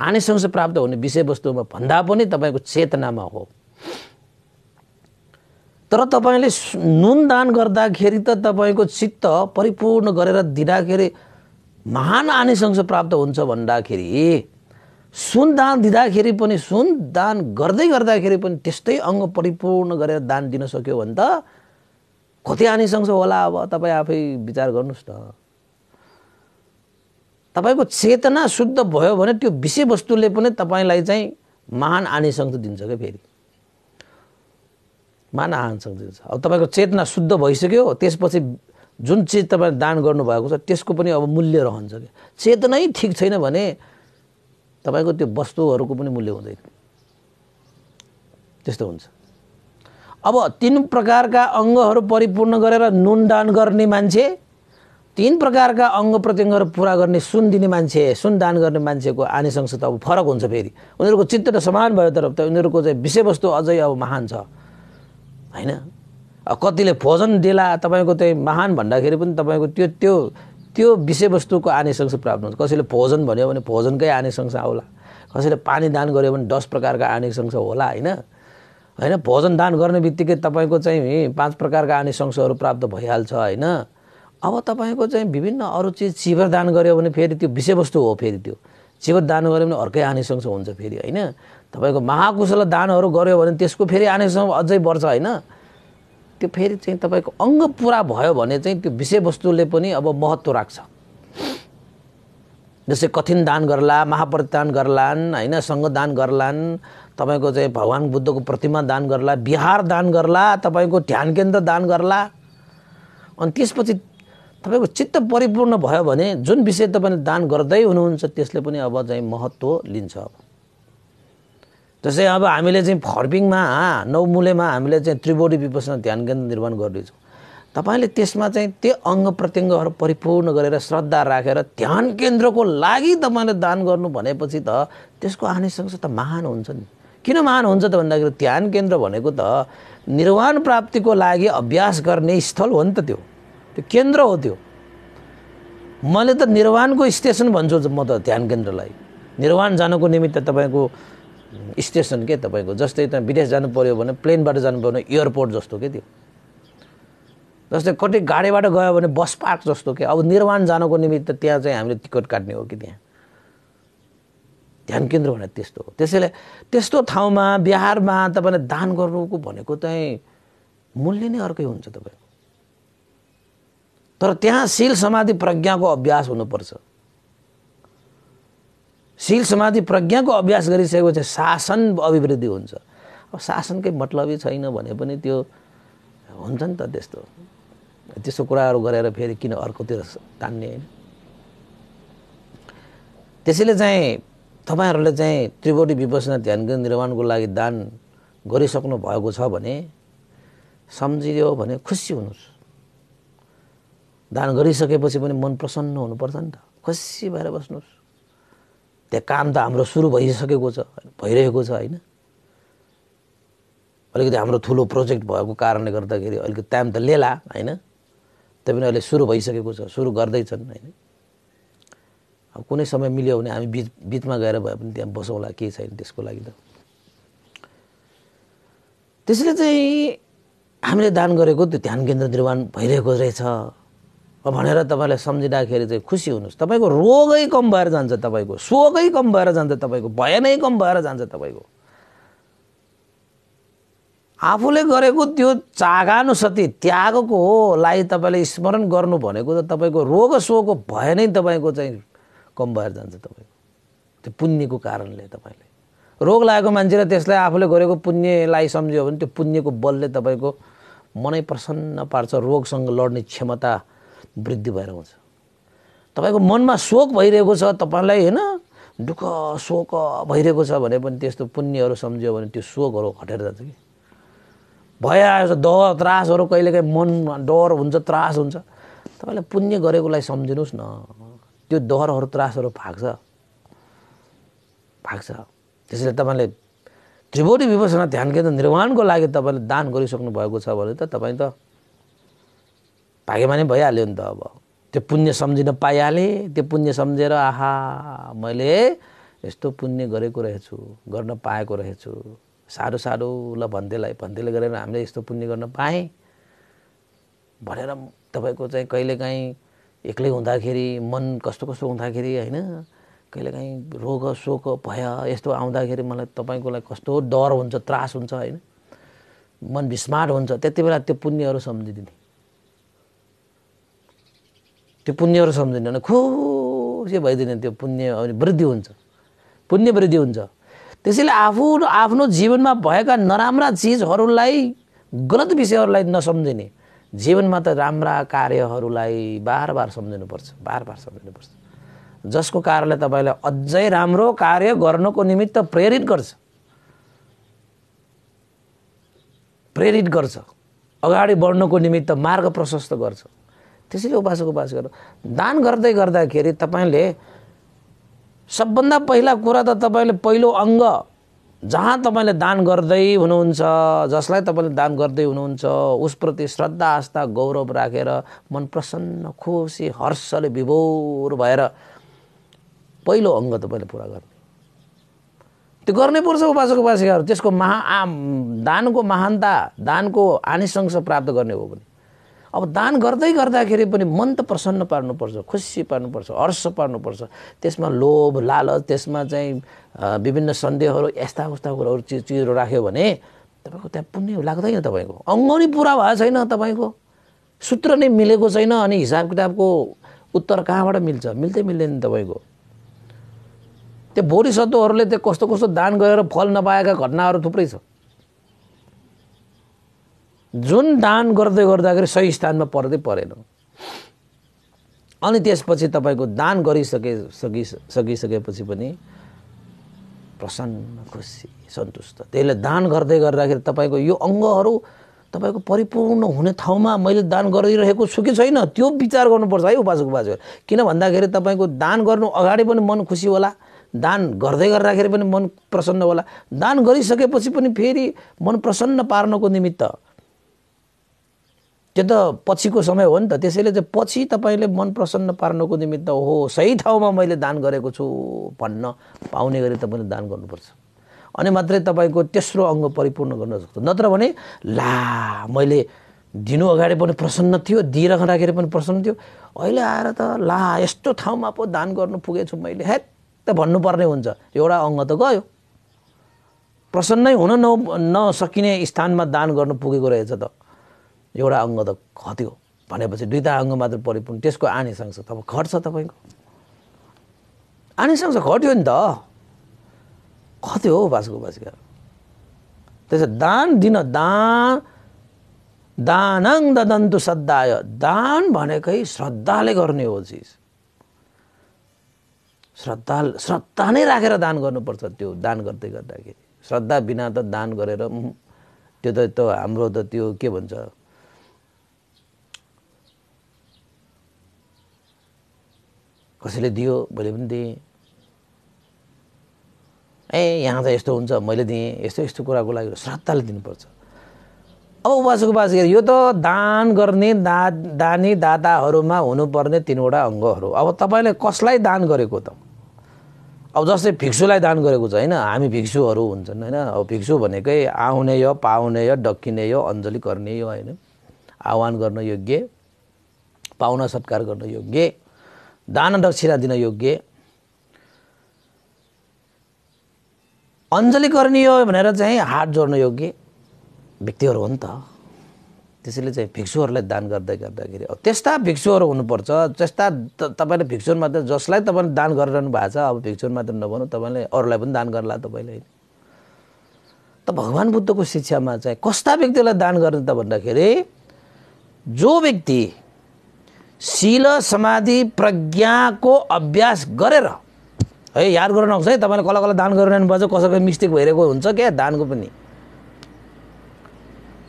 आनेसँग प्राप्त हुने विषयवस्तुमा भन्दा पनि तपाईँको चेतनामा हो तर तपाईँले नुन दान गर्दाखेरि त तपाईँको चित्त परिपूर्ण गरेर दिँदाखेरि महान आनिसंश प्राप्त हुन्छ भन्दाखेरि सुन दान दिँदाखेरि पनि सुन दान गर्दै गर्दाखेरि पनि त्यस्तै अङ्ग परिपूर्ण गरेर दान दिन सक्यो भने त कति आनिसंश होला अब तपाईँ आफै विचार गर्नुहोस् न तपाईँको चेतना शुद्ध भयो भने त्यो विषयवस्तुले पनि तपाईँलाई चाहिँ महान आनिसंश दिन्छ क्या फेरि मान्न चाहन्छ अब तपाईँको चेतना शुद्ध भइसक्यो त्यसपछि जुन चिज तपाईँले दान गर्नुभएको छ त्यसको पनि अब मूल्य रहन्छ क्या चेतनै ठिक छैन भने तपाईँको त्यो वस्तुहरूको पनि मूल्य हुँदैन त्यस्तो हुन्छ अब तिन प्रकारका अङ्गहरू परिपूर्ण गरेर नुन दान गर्ने मान्छे तिन प्रकारका अङ्ग प्रत्यङ्गहरू पुरा गर्ने सुन दिने मान्छे सुन दान गर्ने मान्छेको आनीसँग त अब फरक हुन्छ फेरि उनीहरूको चित्त त समान भयो तर उनीहरूको चाहिँ विषयवस्तु अझै अब महान छ होइन कतिले भोजन डेला तपाईँको त्यही महान भन्दाखेरि पनि तपाईँको त्यो त्यो त्यो विषयवस्तुको आनिसंश प्राप्त हुन्छ कसैले भोजन भन्यो भने भोजनकै आनिसंश आउला कसैले पानी दान गर्यो भने दस प्रकारका आनिसंश होला होइन होइन भोजन दान गर्ने बित्तिकै तपाईँको चाहिँ पाँच प्रकारका आनिसंशहरू प्राप्त भइहाल्छ होइन अब तपाईँको चाहिँ विभिन्न अरू चिज शिविर दान गऱ्यो भने फेरि त्यो विषयवस्तु हो फेरि त्यो सेवा दान गऱ्यो भने अर्कै आनेसँग हुन्छ फेरि होइन तपाईँको महाकुशल दानहरू गऱ्यो भने त्यसको फेरि आनेसँग अझै बढ्छ होइन त्यो फेरि चाहिँ तपाईँको अङ्ग पुरा भयो भने चाहिँ त्यो विषयवस्तुले पनि अब महत्त्व राख्छ जस्तै कठिन दान गर्ला महाप्रतिदान गर्लान् होइन सङ्घ दान गर्लान् तपाईँको चाहिँ भगवान् बुद्धको प्रतिमा दान गर्ला बिहार दान गर्ला तपाईँको ध्यान केन्द्र दान गर्ला अनि त्यसपछि तपाईँको चित्त परिपूर्ण भयो भने जुन विषय तपाईँले दान गर्दै हुनुहुन्छ त्यसले पनि अब चाहिँ महत्त्व लिन्छ अब जस्तै अब हामीले चाहिँ फर्पिङमा नौमूलेमा हामीले चाहिँ त्रिवोडी विपसना ध्यान केन्द्र निर्माण गर्दैछौँ तपाईँले त्यसमा चाहिँ त्यो अङ्ग प्रत्यङ्गहरू परिपूर्ण गरेर श्रद्धा राखेर ध्यान केन्द्रको लागि तपाईँले दान गर्नु भनेपछि त त्यसको आनीसँग त महान हुन्छ नि किन महान हुन्छ त भन्दाखेरि ध्यान केन्द्र भनेको त निर्वाण प्राप्तिको लागि अभ्यास गर्ने स्थल हो नि त त्यो त्यो केन्द्र हो त्यो मैले त निर्वाणको स्टेसन भन्छु म त ध्यान केन्द्रलाई निर्वाण जानको निमित्त तपाईँको स्टेसन के तपाईँको जस्तै त विदेश जानु पऱ्यो भने प्लेनबाट जानु पऱ्यो भने एयरपोर्ट जस्तो के त्यो जस्तै कति गाडीबाट गयो भने बस पार्क जस्तो के अब निर्वाण जानको निमित्त त्यहाँ चाहिँ हामीले टिकट काट्ने हो कि त्यहाँ ध्यान केन्द्र भने त्यस्तो हो त्यसैले त्यस्तो ठाउँमा बिहारमा तपाईँले दान गर्नुको भनेको चाहिँ मूल्य नै अर्कै हुन्छ तपाईँको तर त्यहाँ शील समाधि प्रज्ञाको अभ्यास हुनुपर्छ शील समाधि प्रज्ञाको अभ्यास गरिसकेपछि शासन अभिवृद्धि हुन्छ अब शासनकै मतलबै छैन भने पनि त्यो हुन्छ नि त त्यस्तो त्यस्तो कुराहरू गरेर फेरि किन अर्कोतिर तान्ने होइन त्यसैले चाहिँ तपाईँहरूले चाहिँ त्रिवटी विपसना केन्द्र निर्माणको लागि दान गरिसक्नु भएको छ भने सम्झियो भने खुसी हुनुहोस् दान गरिसकेपछि पनि मन प्रसन्न हुनुपर्छ नि त खुसी भएर बस्नुहोस् त्यहाँ काम त हाम्रो सुरु भइसकेको छ भइरहेको छ होइन अलिकति हाम्रो ठुलो प्रोजेक्ट भएको कारणले गर्दाखेरि अलिकति टाइम त लेला होइन पनि अहिले सुरु भइसकेको छ सुरु गर्दैछन् होइन अब कुनै समय मिल्यो भने हामी बिच बिचमा गएर भए पनि त्यहाँ बसौँला केही छैन त्यसको लागि त त्यसले चाहिँ हामीले दान गरेको त्यो ध्यान केन्द्र निर्माण भइरहेको रहेछ भनेर तपाईँलाई सम्झिँदाखेरि चाहिँ खुसी हुनुहोस् तपाईँको रोगै कम भएर जान्छ तपाईँको सोगै कम भएर जान्छ तपाईँको भय नै कम भएर जान्छ तपाईँको आफूले गरेको त्यो चागानुसति त्यागको लाई तपाईँले स्मरण गर्नु भनेको त तपाईँको रोग सोको भय नै तपाईँको चाहिँ कम भएर जान्छ तपाईँको त्यो पुण्यको कारणले तपाईँले रोग लागेको मान्छेले त्यसलाई आफूले गरेको पुण्यलाई सम्झ्यो भने त्यो पुण्यको बलले तपाईँको मनै प्रसन्न पार्छ रोगसँग लड्ने क्षमता वृद्धि भएर आउँछ तपाईँको मनमा शोक भइरहेको छ तपाईँलाई होइन दुःख शोक भइरहेको छ भने पनि त्यस्तो पुण्यहरू सम्झ्यो भने त्यो शोकहरू घटेर जान्छ कि भइआएछ डर त्रासहरू कहिलेकाहीँ मन डर हुन्छ त्रास हुन्छ तपाईँलाई पुण्य गरेकोलाई सम्झिनुहोस् न त्यो डरहरू त्रासहरू भाग्छ भाग्छ त्यसैले तपाईँले त्रिभुटी विपसना ध्यान केन्द्र निर्माणको लागि तपाईँले दान गरिसक्नु भएको छ भने त तपाईँ त भाग्यमा नै भइहाल्यो नि त अब त्यो पुण्य सम्झिन पाइहालेँ त्यो पुण्य सम्झेर आहा मैले यस्तो पुण्य गरेको रहेछु गर्न पाएको रहेछु साह्रो साह्रो ल भन्देलाई भन्देले गरेर हामीले यस्तो पुण्य गर्न पाएँ भनेर तपाईँको चाहिँ कहिलेकाहीँ एक्लै हुँदाखेरि मन कस्तो कस्तो हुँदाखेरि होइन कहिलेकाहीँ रोग शोक भय यस्तो आउँदाखेरि मलाई तपाईँकोलाई कस्तो डर हुन्छ त्रास हुन्छ होइन मन विस्मार हुन्छ त्यति बेला त्यो पुण्यहरू सम्झिदिने त्यो पुण्यहरू सम्झिने भने खुसी भइदिने त्यो पुण्य अनि वृद्धि हुन्छ पुण्य वृद्धि हुन्छ त्यसैले आफू आफ्नो जीवनमा भएका नराम्रा चिजहरूलाई गलत विषयहरूलाई नसम्झिने जीवनमा त राम्रा कार्यहरूलाई बार बार सम्झिनुपर्छ बार बार सम्झिनुपर्छ जसको कारणले तपाईँलाई अझै राम्रो कार्य गर्नको निमित्त प्रेरित गर्छ प्रेरित गर्छ अगाडि बढ्नको निमित्त मार्ग प्रशस्त गर्छ त्यसरी उपासक गर्नु दान गर्दै गर्दाखेरि तपाईँले सबभन्दा पहिला कुरा त तपाईँले पहिलो अङ्ग जहाँ तपाईँले दान गर्दै हुनुहुन्छ जसलाई तपाईँले दान गर्दै हुनुहुन्छ उसप्रति श्रद्धा आस्था गौरव राखेर मन प्रसन्न खुसी हर्षले विभोर भएर पहिलो अङ्ग तपाईँले पुरा गर्ने त्यो गर्नै पर्छ उपासक उपासिकाहरू त्यसको महा आ दानको महानता दानको आनिसंस प्राप्त गर्ने हो भने अब दान गर्दै गर्दाखेरि पनि मन त प्रसन्न पार्नुपर्छ खुसी पार्नुपर्छ हर्ष पार्नुपर्छ त्यसमा लोभ लालच त्यसमा चाहिँ विभिन्न सन्देहहरू यस्ता उस्ता कुराहरू चिज चिजहरू राख्यो भने तपाईँको त्यहाँ पुण्य लाग्दैन तपाईँको अङ्ग नै पुरा भएको छैन तपाईँको सूत्र नै मिलेको छैन अनि हिसाब किताबको उत्तर कहाँबाट मिल्छ मिल्दै मिल्दैन तपाईँको त्यो बोरिसत्वहरूले त्यो कस्तो कस्तो दान गरेर फल नपाएका घटनाहरू थुप्रै छ जुन दान गर्दै गर्दाखेरि सही स्थानमा पर्दै परेन अनि त्यसपछि तपाईँको दान गरिसके सकि सकिसकेपछि पनि प्रसन्न खुसी सन्तुष्ट त्यसले दान गर्दै गर्दाखेरि तपाईँको यो अङ्गहरू तपाईँको परिपूर्ण हुने ठाउँमा मैले दान गरिरहेको छु कि छैन त्यो विचार गर्नुपर्छ है उपासक उपासक किन भन्दाखेरि तपाईँको दान गर्नु अगाडि पनि मन खुसी होला दान गर्दै गर्दाखेरि पनि मन प्रसन्न होला दान गरिसकेपछि पनि फेरि मन प्रसन्न पार्नको निमित्त त्यो त पछिको समय हो नि त त्यसैले चाहिँ पछि तपाईँले मन प्रसन्न पार्नको निमित्त हो सही ठाउँमा मैले दान गरेको छु भन्न पाउने गरी तपाईँले दान गर्नुपर्छ अनि मात्रै तपाईँको तेस्रो अङ्ग परिपूर्ण गर्न सक्छ नत्र भने ला मैले दिनु अगाडि पनि प्रसन्न थियो दिइराख्दाखेरि पनि प्रसन्न थियो अहिले आएर त ला यस्तो ठाउँमा पो दान गर्नु पुगेछु मैले हेत त भन्नुपर्ने हुन्छ एउटा अङ्ग त गयो प्रसन्नै हुन न नसकिने स्थानमा दान गर्नु पुगेको रहेछ त एउटा अङ्ग त खत्यो भनेपछि दुईवटा अङ्ग मात्र परिपूर्ण त्यसको आनीसँग तब घट्छ तपाईँको आनीसँग घट्यो नि त खत्यो हो बासको बासिका त्यसो दान दिन दान दानङ ददन्तु श्रद्धाय दान भनेकै श्रद्धाले गर्ने हो चिज श्रद्धा श्रद्धा नै राखेर दान गर्नुपर्छ त्यो दान गर्दै गर्दाखेरि श्रद्धा बिना त दान गरेर त्यो त त्यो हाम्रो त त्यो के भन्छ कसैले दियो मैले पनि दिएँ ए यहाँ त यस्तो हुन्छ मैले दिएँ यस्तो यस्तो कुराको लागि श्रद्धाले दिनुपर्छ अब उपासको बास यो त दान गर्ने दा दानी दाताहरूमा हुनुपर्ने तिनवटा अङ्गहरू अब तपाईँले कसलाई दान गरेको त अब जस्तै भिक्षुलाई दान गरेको छ होइन हामी भिक्षुहरू हुन्छन् होइन अब भिक्षु भनेकै आउने यो पाउने यो डक्किने यो अञ्जली गर्ने यो होइन आह्वान गर्न योग्य पाहुना सत्कार गर्न योग्य दान दक्षिणा दिन योग्य अञ्जली गर्ने हो भनेर चाहिँ हात जोड्न योग्य व्यक्तिहरू हो नि त त्यसैले चाहिँ भिक्षुहरूलाई दान गर्दै गर्दाखेरि त्यस्ता भिक्षुहरू हुनुपर्छ त्यस्ता तपाईँले भिक्षुर मात्र जसलाई तपाईँले दान गरिरहनु भएको छ अब भिक्षुर मात्र नभनु तपाईँले अरूलाई पनि दान गर्ला तपाईँले होइन त भगवान् बुद्धको शिक्षामा चाहिँ कस्ता व्यक्तिलाई दान गर्ने त भन्दाखेरि जो व्यक्ति शील समाधि प्रज्ञाको अभ्यास गरेर है याद गर्नु आउँछ है तपाईँले कला कला दान पर्छ कसैको मिस्टेक भइरहेको हुन्छ क्या दानको पनि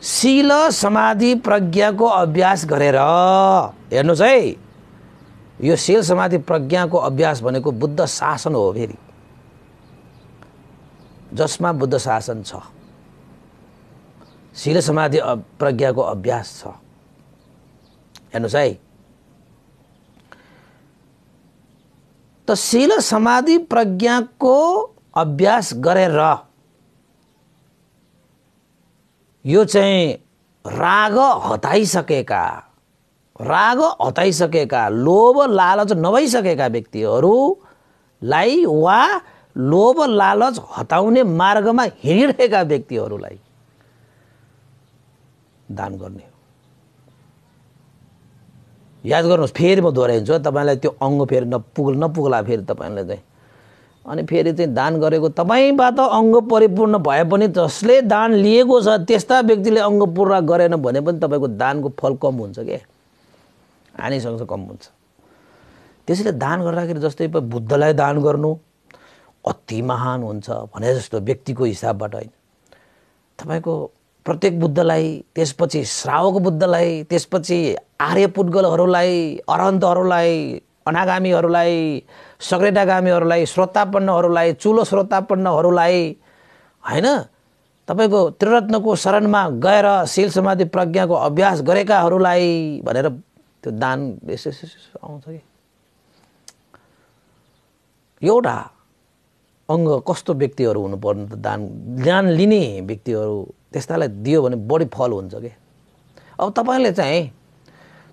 शील समाधि प्रज्ञाको अभ्यास गरेर हेर्नुहोस् है यो शील समाधि प्रज्ञाको अभ्यास भनेको बुद्ध शासन हो फेरि जसमा बुद्ध शासन छ शील समाधि प्रज्ञाको अभ्यास छ हेर्नुहोस् है त शील समाधि प्रज्ञाको अभ्यास गरेर यो चाहिँ राग हताइसकेका राग हटाइसकेका लोभ लालच नभइसकेका व्यक्तिहरूलाई वा लोभ लालच हटाउने मार्गमा हिँडिरहेका व्यक्तिहरूलाई दान गर्ने याद गर्नुहोस् फेरि म दोहोऱ्याइन्छु तपाईँलाई त्यो अङ्ग फेरि नपुग नपुग्ला फेरि तपाईँलाई चाहिँ अनि फेरि चाहिँ दान गरेको तपाईँबाट अङ्ग परिपूर्ण भए पनि जसले दान लिएको छ त्यस्ता व्यक्तिले अङ्ग पूर्ण गरेन भने पनि तपाईँको दानको फल कम हुन्छ क्या हानिसँग कम हुन्छ त्यसैले दान गर्दाखेरि जस्तै बुद्धलाई दान गर्नु अति महान हुन्छ भने जस्तो व्यक्तिको हिसाबबाट होइन तपाईँको प्रत्येक बुद्धलाई त्यसपछि श्रावक बुद्धलाई त्यसपछि आर्य पुद्गलहरूलाई अरन्तहरूलाई अनागामीहरूलाई सक्रेटागामीहरूलाई श्रोतापन्नहरूलाई चुलो श्रोतापन्नहरूलाई होइन तपाईँको त्रिरत्नको शरणमा गएर शील समाधि प्रज्ञाको अभ्यास गरेकाहरूलाई भनेर त्यो दान आउँछ कि एउटा अङ्ग कस्तो व्यक्तिहरू हुनुपर्ने त दान ज्ञान लिने व्यक्तिहरू त्यस्तालाई दियो भने बढी फल हुन्छ कि अब तपाईँले चाहिँ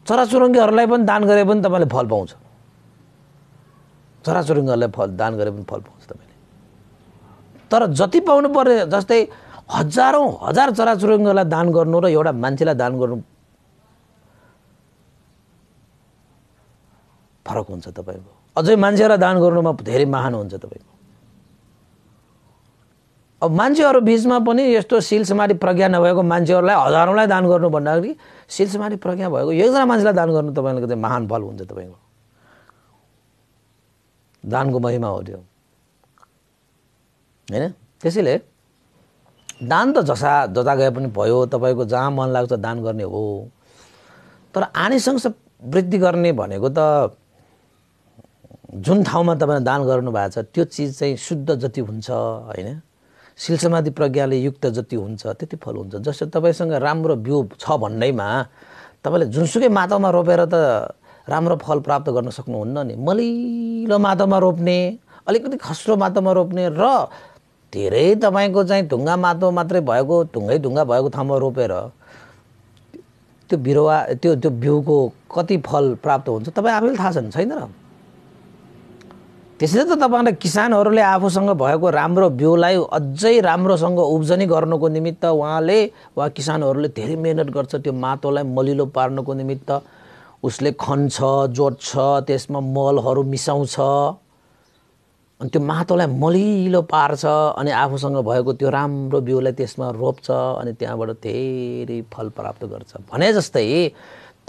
चराचुरुङ्गीहरूलाई पनि दान गरे पनि तपाईँले फल पाउँछ चराचुरुङ्गीहरूलाई फल दान गरे पनि फल पाउँछ तपाईँले तर जति पाउनु पर्ने जस्तै हजारौँ हजार चराचुरुङ्गीहरूलाई दान गर्नु र एउटा मान्छेलाई दान गर्नु फरक हुन्छ तपाईँको अझै मान्छेहरूलाई दान गर्नुमा धेरै महान हुन्छ तपाईँको अब मान्छेहरू बिचमा पनि यस्तो सिलसमारी प्रज्ञा नभएको मान्छेहरूलाई हजारौँलाई दान गर्नु भन्दाखेरि सिलसमारी प्रज्ञा भएको एकजना मान्छेलाई दान गर्नु तपाईँको चाहिँ महान फल हुन्छ तपाईँको दानको महिमा हो त्यो होइन त्यसैले दान त जसा जता गए पनि भयो तपाईँको जहाँ मन लाग्छ दान गर्ने हो तर आनीसँग वृद्धि गर्ने भनेको त जुन ठाउँमा तपाईँले दान गर्नुभएको छ त्यो चिज चाहिँ शुद्ध जति हुन्छ होइन शिलसमाधि प्रज्ञाले युक्त जति हुन्छ त्यति फल हुन्छ जस्तो तपाईँसँग राम्रो बिउ छ भन्नैमा तपाईँले जुनसुकै मातामा रोपेर त राम्रो फल प्राप्त गर्न सक्नुहुन्न नि मलिलो मातामा रोप्ने अलिकति खस्रो माटोमा रोप्ने र धेरै तपाईँको चाहिँ ढुङ्गा माटो मात्रै भएको ढुङ्गै ढुङ्गा भएको ठाउँमा रोपेर त्यो बिरुवा त्यो त्यो बिउको कति फल प्राप्त हुन्छ तपाईँ आफैले थाहा छैन छैन र त्यसैले त तपाईँले किसानहरूले आफूसँग भएको राम्रो बिउलाई अझै राम्रोसँग उब्जनी गर्नुको निमित्त उहाँले वा किसानहरूले धेरै मिहिनेत गर्छ त्यो माटोलाई मलिलो पार्नुको निमित्त उसले खन्छ जोत्छ त्यसमा मलहरू मिसाउँछ अनि त्यो माटोलाई मलिलो पार्छ अनि आफूसँग भएको त्यो राम्रो बिउलाई त्यसमा रोप्छ अनि त्यहाँबाट धेरै फल प्राप्त गर्छ भने जस्तै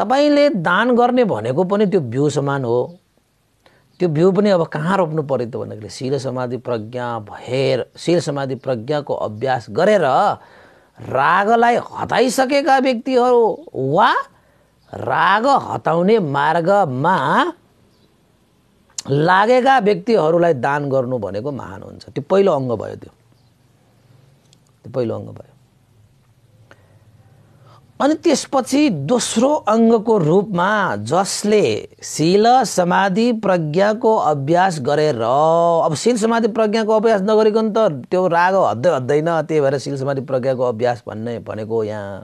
तपाईँले दान गर्ने भनेको पनि त्यो बिउ समान हो त्यो बिउ पनि अब कहाँ रोप्नु पऱ्यो त भन्दाखेरि शिर समाधि प्रज्ञा भएर शिर समाधि प्रज्ञाको अभ्यास गरेर रागलाई हटाइसकेका व्यक्तिहरू वा राग हटाउने मार्गमा लागेका व्यक्तिहरूलाई दान गर्नु भनेको महान हुन्छ त्यो पहिलो अङ्ग भयो त्यो त्यो पहिलो अङ्ग भयो अनि त्यसपछि दोस्रो अङ्गको रूपमा जसले शील समाधि प्रज्ञाको अभ्यास गरेर अब शील समाधि प्रज्ञाको अभ्यास नगरिकन त त्यो राग हद्दै हद्दैन त्यही भएर शील समाधि प्रज्ञाको अभ्यास भन्ने भनेको यहाँ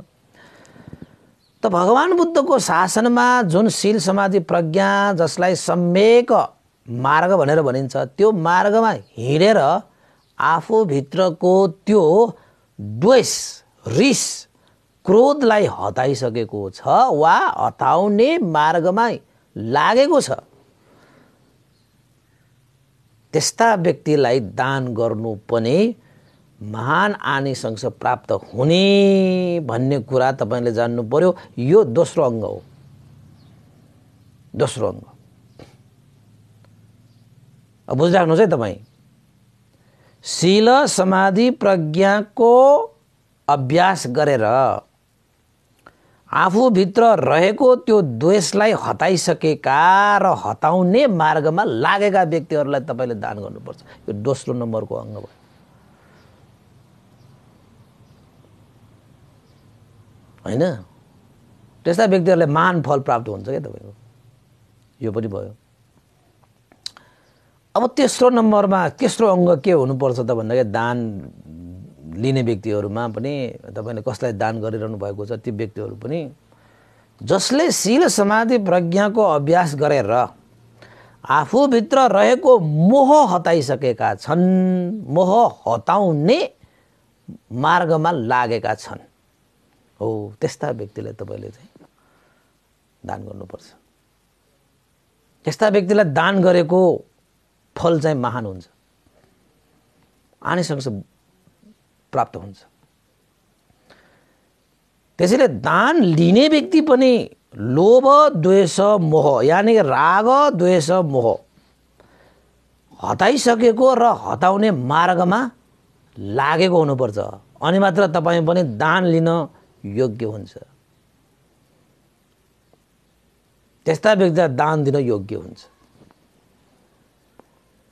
त भगवान् बुद्धको शासनमा जुन शील समाधि प्रज्ञा जसलाई सम्यक मार्ग भनेर भनिन्छ त्यो मार्गमा हिँडेर आफूभित्रको त्यो द्वेष रिस क्रोधलाई हटाइसकेको छ वा हटाउने मार्गमा लागेको छ त्यस्ता व्यक्तिलाई दान गर्नु पनि महान आनिसंस प्राप्त हुने भन्ने कुरा तपाईँले जान्नु पर्यो यो दोस्रो अङ्ग हो दोस्रो अङ्ग बुझिराख्नुहोस् है तपाईँ शील समाधि प्रज्ञाको अभ्यास गरेर आफूभित्र रहेको त्यो द्वेषलाई हटाइसकेका र हटाउने मार्गमा लागेका व्यक्तिहरूलाई तपाईँले दान गर्नुपर्छ यो दोस्रो नम्बरको अङ्ग भयो होइन त्यस्ता व्यक्तिहरूलाई महान फल प्राप्त हुन्छ क्या तपाईँको यो पनि भयो अब तेस्रो नम्बरमा तेस्रो अङ्ग के हुनुपर्छ त भन्दाखेरि दान लिने व्यक्तिहरूमा पनि तपाईँले कसलाई दान गरिरहनु भएको छ ती व्यक्तिहरू पनि जसले शील समाधि प्रज्ञाको अभ्यास गरेर आफूभित्र रहेको मोह हटाइसकेका छन् मोह हटाउने मार्गमा लागेका छन् हो त्यस्ता व्यक्तिलाई तपाईँले चाहिँ दान गर्नुपर्छ यस्ता व्यक्तिलाई दान गरेको फल चाहिँ महान हुन्छ आनीसँग प्राप्त हुन्छ त्यसैले दान लिने व्यक्ति पनि लोभ द्वेष मोह यानि राग द्वेष मोह हटाइसकेको र हटाउने मार्गमा लागेको हुनुपर्छ अनि मात्र तपाईँ पनि दान लिन योग्य हुन्छ त्यस्ता व्यक्ति दान दिन योग्य हुन्छ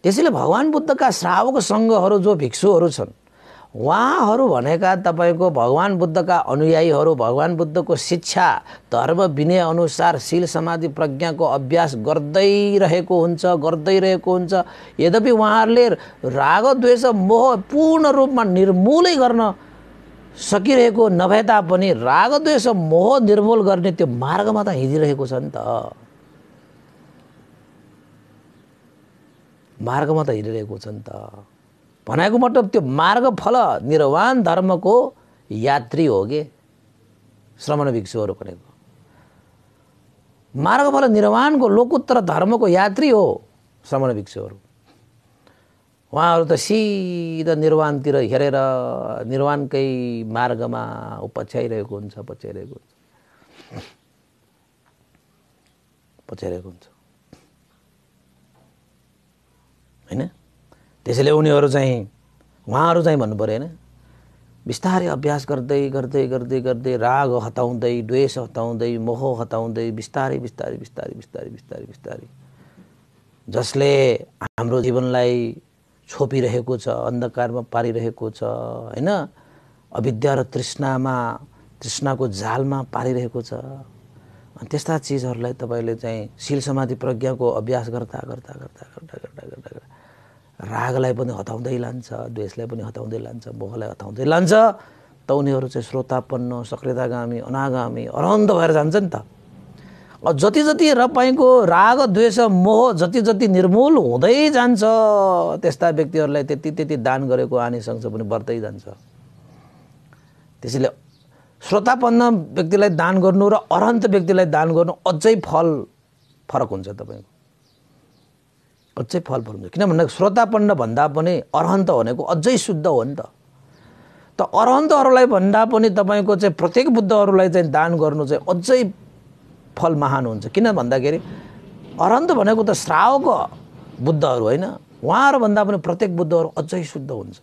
त्यसैले भगवान् बुद्धका श्रावक सङ्घहरू जो भिक्षुहरू छन् उहाँहरू भनेका तपाईँको भगवान् बुद्धका अनुयायीहरू भगवान् बुद्धको शिक्षा धर्म विनय अनुसार शिल समाधि प्रज्ञाको अभ्यास गर्दै रहेको हुन्छ गर्दै रहेको हुन्छ यद्यपि उहाँहरूले रागद्वेष मोह पूर्ण रूपमा निर्मूलै गर्न सकिरहेको नभए तापनि रागद्वेष मोह निर्मूल गर्ने त्यो मार्गमा त हिँडिरहेको छ नि त मार्गमा त हिँडिरहेको छ नि त भनेको मतलब त्यो मार्ग फल निर्वाण धर्मको यात्री हो कि श्रमण भिक्षुहरू भनेको मार्ग फल निर्वाणको लोकोत्तर धर्मको यात्री हो श्रमण भिक्षुहरू उहाँहरू त सिधा निर्वाणतिर हेरेर निर्वाणकै मार्गमा पछ्याइरहेको हुन्छ पछ्याइरहेको हुन्छ पछ्याइरहेको हुन्छ होइन त्यसैले उनीहरू चाहिँ उहाँहरू चाहिँ भन्नु पऱ्यो होइन बिस्तारै अभ्यास गर्दै गर्दै गर्दै गर्दै राग हताउँदै द्वेष हताउँदै मोह हटाउँदै बिस्तारै बिस्तारै बिस्तारै बिस्तारै बिस्तारै बिस्तारै जसले हाम्रो जीवनलाई छोपिरहेको छ अन्धकारमा पारिरहेको छ होइन अविद्या र तृष्णामा तृष्णाको जालमा पारिरहेको छ अनि त्यस्ता चिजहरूलाई तपाईँले चाहिँ शिल समाधि प्रज्ञाको अभ्यास गर्दा गर्दा गर्दा गर्दा गर्दा गर्दा रागलाई पनि हताउँदै लान्छ द्वेषलाई पनि हताउँदै लान्छ मोहलाई हताउँदै लान्छ त उनीहरू चाहिँ श्रोतापन्न सक्रियतागामी अनागामी अरन्त भएर जान्छ नि त जति जति तपाईँको राग द्वेष मोह जति जति निर्मूल हुँदै जान्छ त्यस्ता व्यक्तिहरूलाई त्यति त्यति दान गरेको आनिसङ्ग पनि बढ्दै जान्छ त्यसैले श्रोतापन्न व्यक्तिलाई दान गर्नु र अरन्त व्यक्तिलाई दान गर्नु अझै फल फरक हुन्छ तपाईँको अझै फल हुन्छ किन भन्दा श्रोतापन्न भन्दा पनि अरहन्त भनेको अझै शुद्ध हो नि त त अरहन्तहरूलाई भन्दा पनि तपाईँको चाहिँ प्रत्येक बुद्धहरूलाई चाहिँ दान गर्नु चाहिँ अझै फल महान हुन्छ किन भन्दाखेरि अरहन्त भनेको त श्रावक बुद्धहरू होइन उहाँहरू भन्दा पनि प्रत्येक बुद्धहरू अझै शुद्ध हुन्छ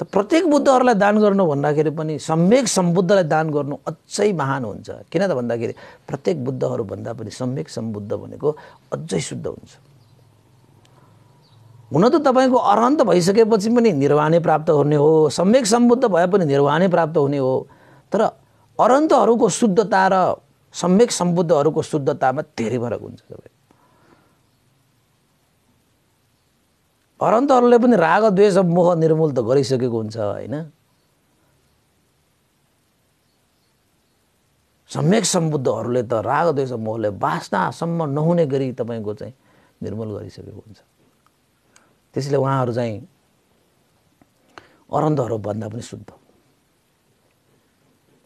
त प्रत्येक बुद्धहरूलाई दान गर्नु भन्दाखेरि पनि सम्यक सम्बुद्धलाई दान गर्नु अझै महान हुन्छ किन त भन्दाखेरि प्रत्येक भन्दा पनि सम्यक सम्बुद्ध भनेको अझै शुद्ध हुन्छ हुन त तपाईँको अरहन्त भइसकेपछि पनि निर्वाणै प्राप्त हुने हो सम्यक सम्बुद्ध भए पनि निर्वाणै प्राप्त हुने हो तर अरन्तहरूको शुद्धता र सम्यक सम्बुद्धहरूको शुद्धतामा धेरै फरक हुन्छ तपाईँ अरन्तहरूले पनि राग द्वेष मोह निर्मूल त गरिसकेको हुन्छ होइन सम्यक सम्बुद्धहरूले त राग द्वेष मोहले बास्नासम्म नहुने गरी तपाईँको चाहिँ निर्मूल गरिसकेको हुन्छ त्यसैले उहाँहरू चाहिँ अरन्धहरू भन्दा पनि शुद्ध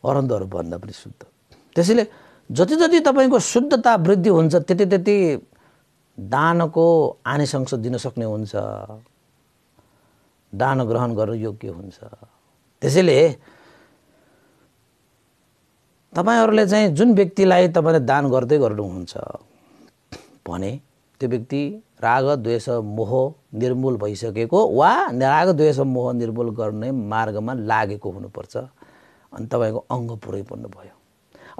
अरन्धहरू भन्दा पनि शुद्ध त्यसैले जति जति तपाईँको शुद्धता वृद्धि हुन्छ त्यति त्यति दानको आनिसंश दिन सक्ने हुन्छ दान ग्रहण गर्न योग्य हुन्छ त्यसैले तपाईँहरूले चाहिँ जुन व्यक्तिलाई तपाईँले दान गर्दै गर्नुहुन्छ भने त्यो व्यक्ति राग द्वेष मोह निर्मूल भइसकेको वा राग द्वेष मोह निर्मूल गर्ने मार्गमा लागेको हुनुपर्छ अनि तपाईँको अङ्ग पुरै पर्नु भयो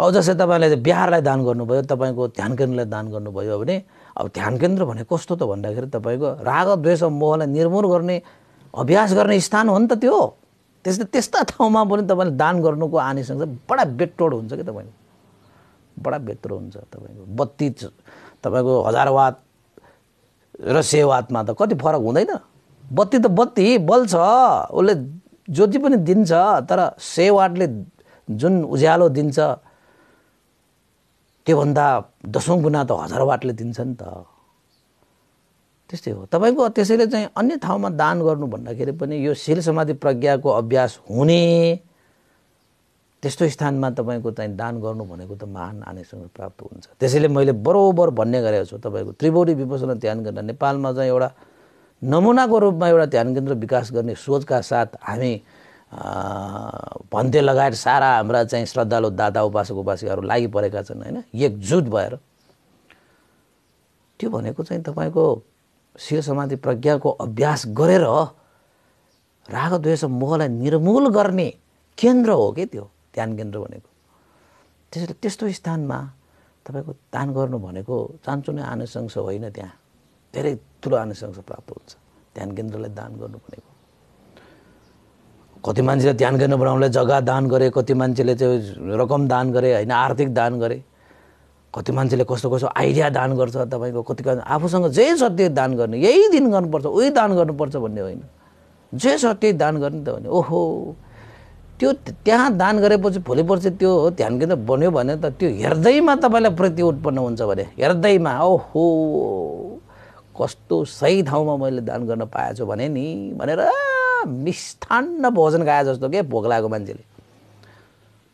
अब जस्तै तपाईँले बिहारलाई दान गर्नुभयो तपाईँको ध्यान केन्द्रलाई दान गर्नुभयो भने अब ध्यान केन्द्र भने कस्तो त भन्दाखेरि तपाईँको राग द्वेष मोहलाई निर्मूल गर्ने अभ्यास गर्ने स्थान हो नि त त्यो त्यस्तै त्यस्ता ठाउँमा पनि तपाईँले दान गर्नुको आनीसँग बडा बेटोड हुन्छ कि तपाईँको बडा बेत्रो हुन्छ तपाईँको बत्ती तपाईँको हजार वात र सेवातमा त कति फरक हुँदैन बत्ती त बत्ती बल छ उसले ज्योति पनि दिन्छ तर सेवाटले जुन उज्यालो दिन्छ त्योभन्दा दसौँ गुणा त हजार वाटले दिन्छ नि त त्यस्तै हो तपाईँको त्यसैले चाहिँ अन्य ठाउँमा दान गर्नु भन्दाखेरि पनि यो शिल समाधि प्रज्ञाको अभ्यास हुने त्यस्तो स्थानमा तपाईँको चाहिँ दान गर्नु भनेको त महान आनेसँग प्राप्त हुन्छ त्यसैले मैले बरोबर भन्ने गरेको छु तपाईँको त्रिभुरी विपसना ध्यान केन्द्र नेपालमा चाहिँ एउटा नमुनाको रूपमा एउटा ध्यान केन्द्र विकास गर्ने सोचका साथ हामी भन्थे लगायत सारा हाम्रा चाहिँ श्रद्धालु दादा उपासक उपासिकाहरू लागिपरेका छन् होइन एकजुट भएर त्यो भनेको चाहिँ तपाईँको शिव समाधि प्रज्ञाको अभ्यास गरेर रागद्वेष मोहलाई निर्मूल गर्ने केन्द्र हो कि त्यो ध्यान केन्द्र भनेको त्यसैले त्यस्तो स्थानमा तपाईँको दान गर्नु भनेको चान्चो नै आनुसंश होइन त्यहाँ धेरै ठुलो आनुसंश प्राप्त हुन्छ ध्यान केन्द्रलाई दान गर्नु भनेको कति मान्छेले ध्यान केन्द्र बनाउनलाई जग्गा दान गरे कति मान्छेले चाहिँ रकम दान गरे होइन आर्थिक दान गरे कति मान्छेले कस्तो कस्तो आइडिया दान गर्छ तपाईँको कति आफूसँग जे छ त्यो दान गर्ने यही दिन गर्नुपर्छ उही दान गर्नुपर्छ भन्ने होइन जे छ त्यही दान गर्ने त भने ओहो त्यो त्यहाँ दान गरेपछि भोलि पर्सि त्यो ध्यान केन्द्र बन्यो भने त त्यो हेर्दैमा तपाईँलाई प्रति उत्पन्न हुन्छ भने हेर्दैमा ओहो कस्तो सही ठाउँमा मैले दान गर्न पाएको भने नि भनेर मिष्ठान्न भोजन गाए जस्तो के भोक लागेको मान्छेले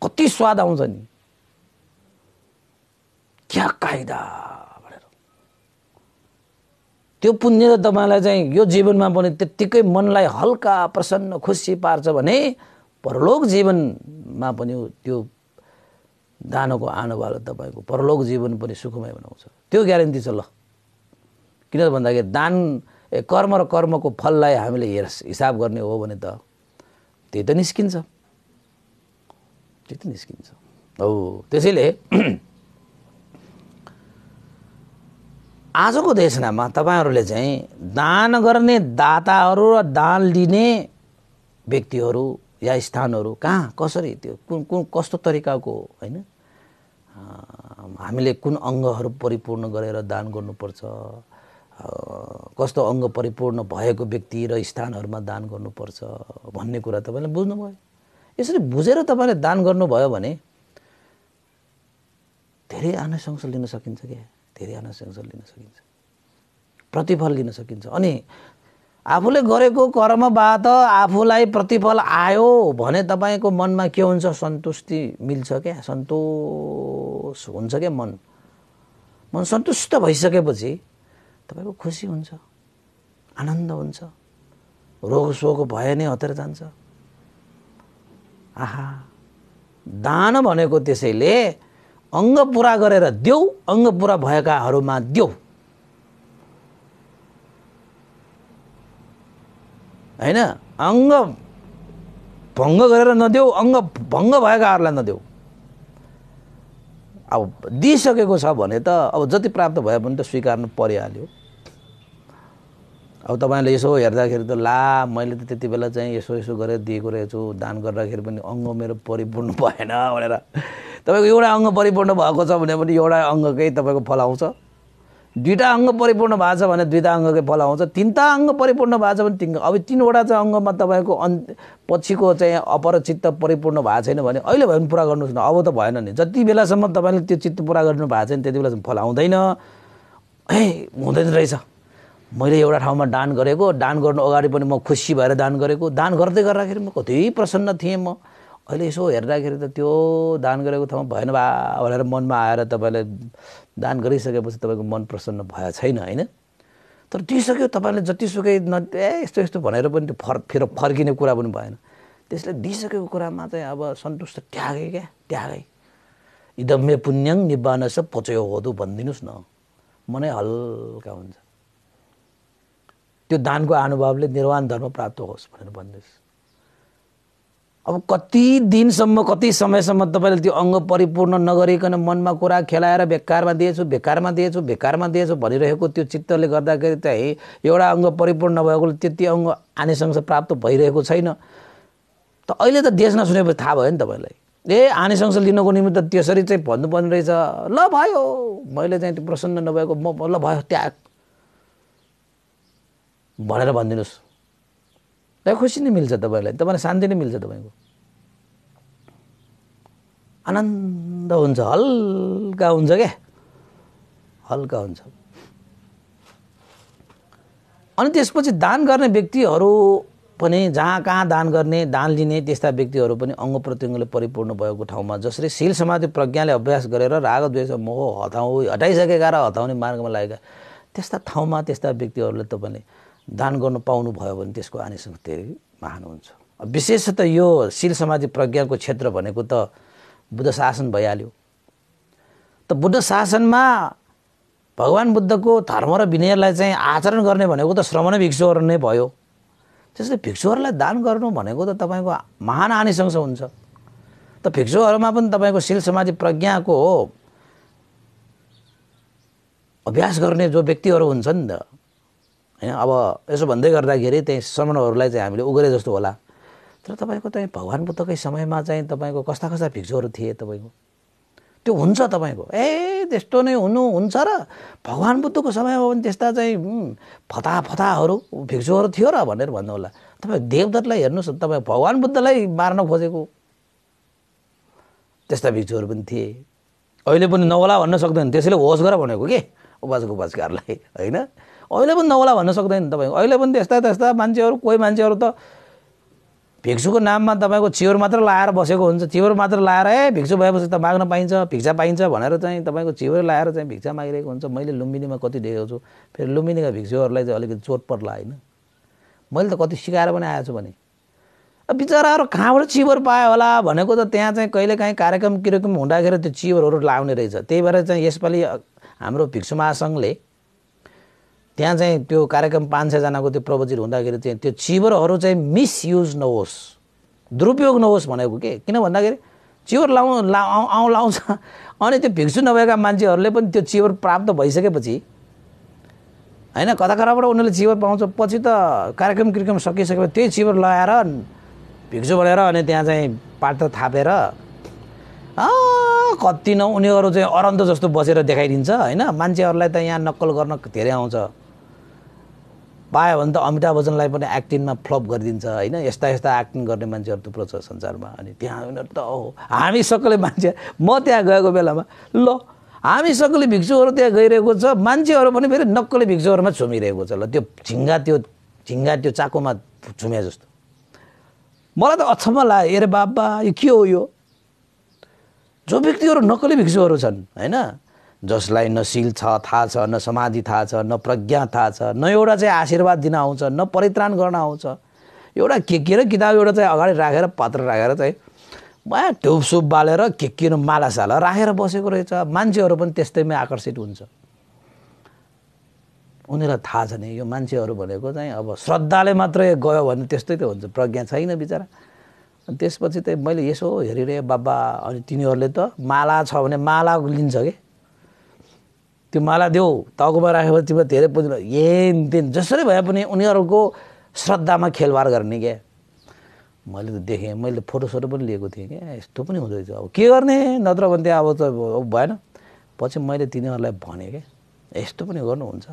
कति स्वाद आउँछ नि क्या कायदा भनेर त्यो त तपाईँलाई चाहिँ यो जीवनमा पनि त्यत्तिकै मनलाई हल्का प्रसन्न खुसी पार्छ भने परलोक जीवनमा पनि त्यो दानोको आनोवाला तपाईँको परलोक जीवन पनि सुखमय बनाउँछ त्यो ग्यारेन्टी छ ल किन भन्दाखेरि दान ए कर्म र कर्मको फललाई हामीले हेर हिसाब गर्ने हो भने त त्यही त निस्किन्छ त्यही त निस्किन्छ हो त्यसैले आजको देशनामा तपाईँहरूले चाहिँ दान गर्ने दाताहरू र दान लिने व्यक्तिहरू या स्थानहरू कहाँ कसरी त्यो कुन कुन कस्तो तरिकाको होइन हामीले कुन अङ्गहरू परिपूर्ण गरेर दान गर्नुपर्छ कस्तो अङ्ग परिपूर्ण भएको व्यक्ति र स्थानहरूमा दान गर्नुपर्छ भन्ने कुरा तपाईँले बुझ्नुभयो यसरी बुझेर तपाईँले दान गर्नुभयो भने धेरै आनुसंश लिन सकिन्छ क्या धेरै आनुसंश लिन सकिन्छ प्रतिफल लिन सकिन्छ अनि आफूले गरेको कर्मबाट आफूलाई प्रतिफल आयो भने तपाईँको मनमा के हुन्छ सन्तुष्टि मिल्छ क्या सन्तोष हुन्छ क्या मन मन सन्तुष्ट भइसकेपछि तपाईँको खुसी हुन्छ आनन्द हुन्छ रोग सोग भए नै हतेर जान्छ आहा दान भनेको त्यसैले अङ्ग पुरा गरेर देऊ अङ्ग पुरा भएकाहरूमा देऊ होइन अङ्ग भङ्ग गरेर नदेऊ अङ्ग भङ्ग भएकाहरूलाई नदेऊ अब दिइसकेको छ भने त अब जति प्राप्त भयो भने त स्वीकार्नु परिहाल्यो अब तपाईँले यसो हेर्दाखेरि त ला मैले त त्यति बेला चाहिँ यसो यसो गरेर दिएको रहेछु दान गर्दाखेरि पनि अङ्ग मेरो परिपूर्ण भएन भनेर तपाईँको एउटा अङ्ग परिपूर्ण भएको छ भने पनि एउटा अङ्गकै तपाईँको फलाउँछ दुईवटा अङ्ग परिपूर्ण भएको छ भने दुईवटा अङ्गकै फल आउँछ तिनवटा अङ्ग परिपूर्ण भएको छ भने तिन अब तिनवटा चाहिँ अङ्गमा तपाईँको अन् पछिको चाहिँ अपर चित्त परिपूर्ण भएको छैन भने अहिले भयो भने पुरा गर्नुहोस् न अब त भएन नि जति बेलासम्म तपाईँले त्यो चित्त पुरा गर्नु भएको छैन त्यति बेलासम्म फल आउँदैन है हुँदैन रहेछ मैले एउटा ठाउँमा दान गरेको दान गर्नु अगाडि पनि म खुसी भएर दान गरेको दान गर्दै गर्दाखेरि म कति प्रसन्न थिएँ म अहिले यसो हेर्दाखेरि त त्यो दान गरेको ठाउँमा भएन भा भनेर मनमा आएर तपाईँले दान गरिसकेपछि तपाईँको मन प्रसन्न भए छैन होइन तर दिइसक्यो तपाईँले जतिसुकै न ए यस्तो यस्तो भनेर पनि त्यो फर फेर फर्किने कुरा पनि भएन त्यसले दिइसकेको कुरामा चाहिँ अब सन्तुष्ट त्यागे क्या त्यागे इदम्य पुण्याङ सब पचयो होदो भनिदिनुहोस् न मनै हल्का हुन्छ त्यो दानको अनुभवले निर्वाण धर्म प्राप्त होस् भनेर भनिदिनुहोस् अब कति दिनसम्म कति समयसम्म तपाईँले त्यो अङ्ग परिपूर्ण नगरिकन मनमा कुरा खेलाएर बेकारमा दिएछु बेकारमा दिएछु बेकारमा दिएछु भनिरहेको त्यो चित्तले गर्दाखेरि चाहिँ एउटा अङ्ग परिपूर्ण नभएकोले त्यति अङ्ग आनेसँग प्राप्त भइरहेको छैन त अहिले त देश नसुनेपछि थाहा भयो नि तपाईँलाई ए आनेसँग लिनको निमित्त त्यसरी चाहिँ भन्नुपर्ने रहेछ ल भयो मैले चाहिँ त्यो प्रसन्न नभएको म ल भयो त्याग भनेर भनिदिनुहोस् तपाईँ खुसी नै मिल्छ तपाईँलाई तपाईँलाई शान्ति नै मिल्छ तपाईँको आनन्द हुन्छ हल्का हुन्छ क्या हल्का हुन्छ अनि त्यसपछि दान गर्ने व्यक्तिहरू पनि जहाँ कहाँ दान गर्ने दान लिने त्यस्ता व्यक्तिहरू पनि अङ्ग प्रत्यङ्गले परिपूर्ण भएको ठाउँमा जसरी शील समाधि प्रज्ञाले अभ्यास गरेर राग द्वेष मोह हटाउ हटाइसकेका र हटाउने मार्गमा लागेका त्यस्ता ठाउँमा त्यस्ता व्यक्तिहरूलाई तपाईँले दान गर्नु पाउनुभयो भने त्यसको आनिसँग धेरै महान हुन्छ विशेष त यो शिल समाधि प्रज्ञाको क्षेत्र भनेको त बुद्ध शासन भइहाल्यो त बुद्ध शासनमा भगवान् बुद्धको धर्म र विनयलाई चाहिँ आचरण गर्ने भनेको त श्रमण भिक्षुहरू नै भयो त्यसले भिक्षुहरूलाई दान गर्नु भनेको त तपाईँको महान आनिसङ्ग हुन्छ त भिक्षुहरूमा पनि तपाईँको शिल समाधि प्रज्ञाको अभ्यास गर्ने जो व्यक्तिहरू हुन्छन् नि त होइन अब यसो भन्दै गर्दाखेरि त्यही श्रमणहरूलाई चाहिँ हामीले उग्रे जस्तो होला तर तपाईँको चाहिँ भगवान् बुद्धकै समयमा चाहिँ तपाईँको कस्ता कस्ता भिक्षुहरू थिए तपाईँको त्यो हुन्छ तपाईँको ए त्यस्तो नै हुनु हुन्छ र भगवान् बुद्धको समयमा पनि त्यस्ता चाहिँ फता फताहरू भिक्षुहरू थियो र भनेर भन्नु होला तपाईँ देवदत्तलाई हेर्नुहोस् न तपाईँ भगवान् बुद्धलाई मार्न खोजेको त्यस्ता भिक्षुहरू पनि थिए अहिले पनि नहोला भन्न सक्दैन त्यसैले होस् गर भनेको के उपाजको उपासकारलाई होइन अहिले पनि नहोला भन्न सक्दैन तपाईँको अहिले पनि त्यस्ता त्यस्ता मान्छेहरू कोही मान्छेहरू त भिक्षुको नाममा तपाईँको चियोर मात्र लाएर बसेको हुन्छ चियोर मात्र लाएर ए भिक्षु भएपछि त माग्न पाइन्छ भिक्षा पाइन्छ भनेर चाहिँ तपाईँको चिवर लाएर चाहिँ भिक्षा मागिरहेको हुन्छ मैले लुम्बिनीमा कति देखेको छु फेरि लुम्बिनीका भिक्षुहरूलाई चाहिँ अलिकति चोट पर्ला होइन मैले त कति सिकाएर पनि आएको छु भने अब बिचराहरू कहाँबाट चिबर पायो होला भनेको त त्यहाँ चाहिँ कहिलेकाहीँ कार्यक्रम किरकम हुँदाखेरि त्यो चिबरहरू लाउने रहेछ त्यही भएर चाहिँ यसपालि हाम्रो भिक्षु महासङ्घले त्यहाँ चाहिँ त्यो कार्यक्रम पाँच सयजनाको त्यो प्रवचित हुँदाखेरि चाहिँ त्यो चिबरहरू चाहिँ मिसयुज नहोस् दुरुपयोग नहोस् भनेको के किन भन्दाखेरि चिवर लाउ ला आउँ लाउँछ अनि त्यो भिक्सु नभएका मान्छेहरूले पनि त्यो चिवर प्राप्त भइसकेपछि होइन कता कताबाट उनीहरूले चिवर पाउँछ पछि त कार्यक्रम क्रिक्रम सकिसकेपछि त्यही चिवर लगाएर भिक्सु बढेर अनि त्यहाँ चाहिँ पाटो थापेर कति न उनीहरू चाहिँ अरन्त जस्तो बसेर देखाइदिन्छ होइन मान्छेहरूलाई त यहाँ नक्कल गर्न धेरै आउँछ पायो भने त अमिताभ बच्चनलाई पनि एक्टिङमा फ्लप गरिदिन्छ होइन यस्ता यस्ता एक्टिङ गर्ने मान्छेहरू थुप्रो छ संसारमा अनि त्यहाँ उनीहरू त हो हामी सबले मान्छे म त्यहाँ गएको बेलामा ल हामी सबले भिक्षुहरू त्यहाँ गइरहेको छ मान्छेहरू पनि फेरि नक्कले भिक्षुहरूमा छुमिरहेको छ ल त्यो झिङ्गा त्यो झिङ्गा त्यो चाकोमा छुम्या जस्तो मलाई त अचम्म लाग्यो अरे बाबा यो के हो यो जो व्यक्तिहरू नक्कली भिक्षुहरू छन् होइन जसलाई न छ थाहा छ न समाधि थाहा छ न प्रज्ञा थाहा छ न एउटा चाहिँ आशीर्वाद दिन आउँछ न परित्राण गर्न आउँछ एउटा के के र किताब एउटा चाहिँ अगाडि राखेर पात्र राखेर चाहिँ वा टुपसुप बालेर के के मालासाला राखेर बसेको रहेछ मान्छेहरू पनि त्यस्तैमै आकर्षित हुन्छ उनीहरूलाई थाहा छ नि यो मान्छेहरू भनेको चाहिँ अब श्रद्धाले मात्रै गयो भने त्यस्तै त हुन्छ प्रज्ञा छैन बिचरा त्यसपछि त मैले यसो हेरिरहेँ बाबा अनि तिनीहरूले त माला छ भने माला लिन्छ कि त्यो माला देऊ टाउकोमा राखेपछि तिमीले धेरै पुज्नु एन दिन जसरी भए पनि उनीहरूको श्रद्धामा खेलवार गर्ने क्या मैले त देखेँ मैले फोटोसोटो पनि लिएको थिएँ क्या यस्तो पनि हुँदो रहेछ अब के गर्ने नत्र भने त्यहाँ अब त भएन पछि मैले तिनीहरूलाई भनेँ क्या यस्तो पनि गर्नुहुन्छ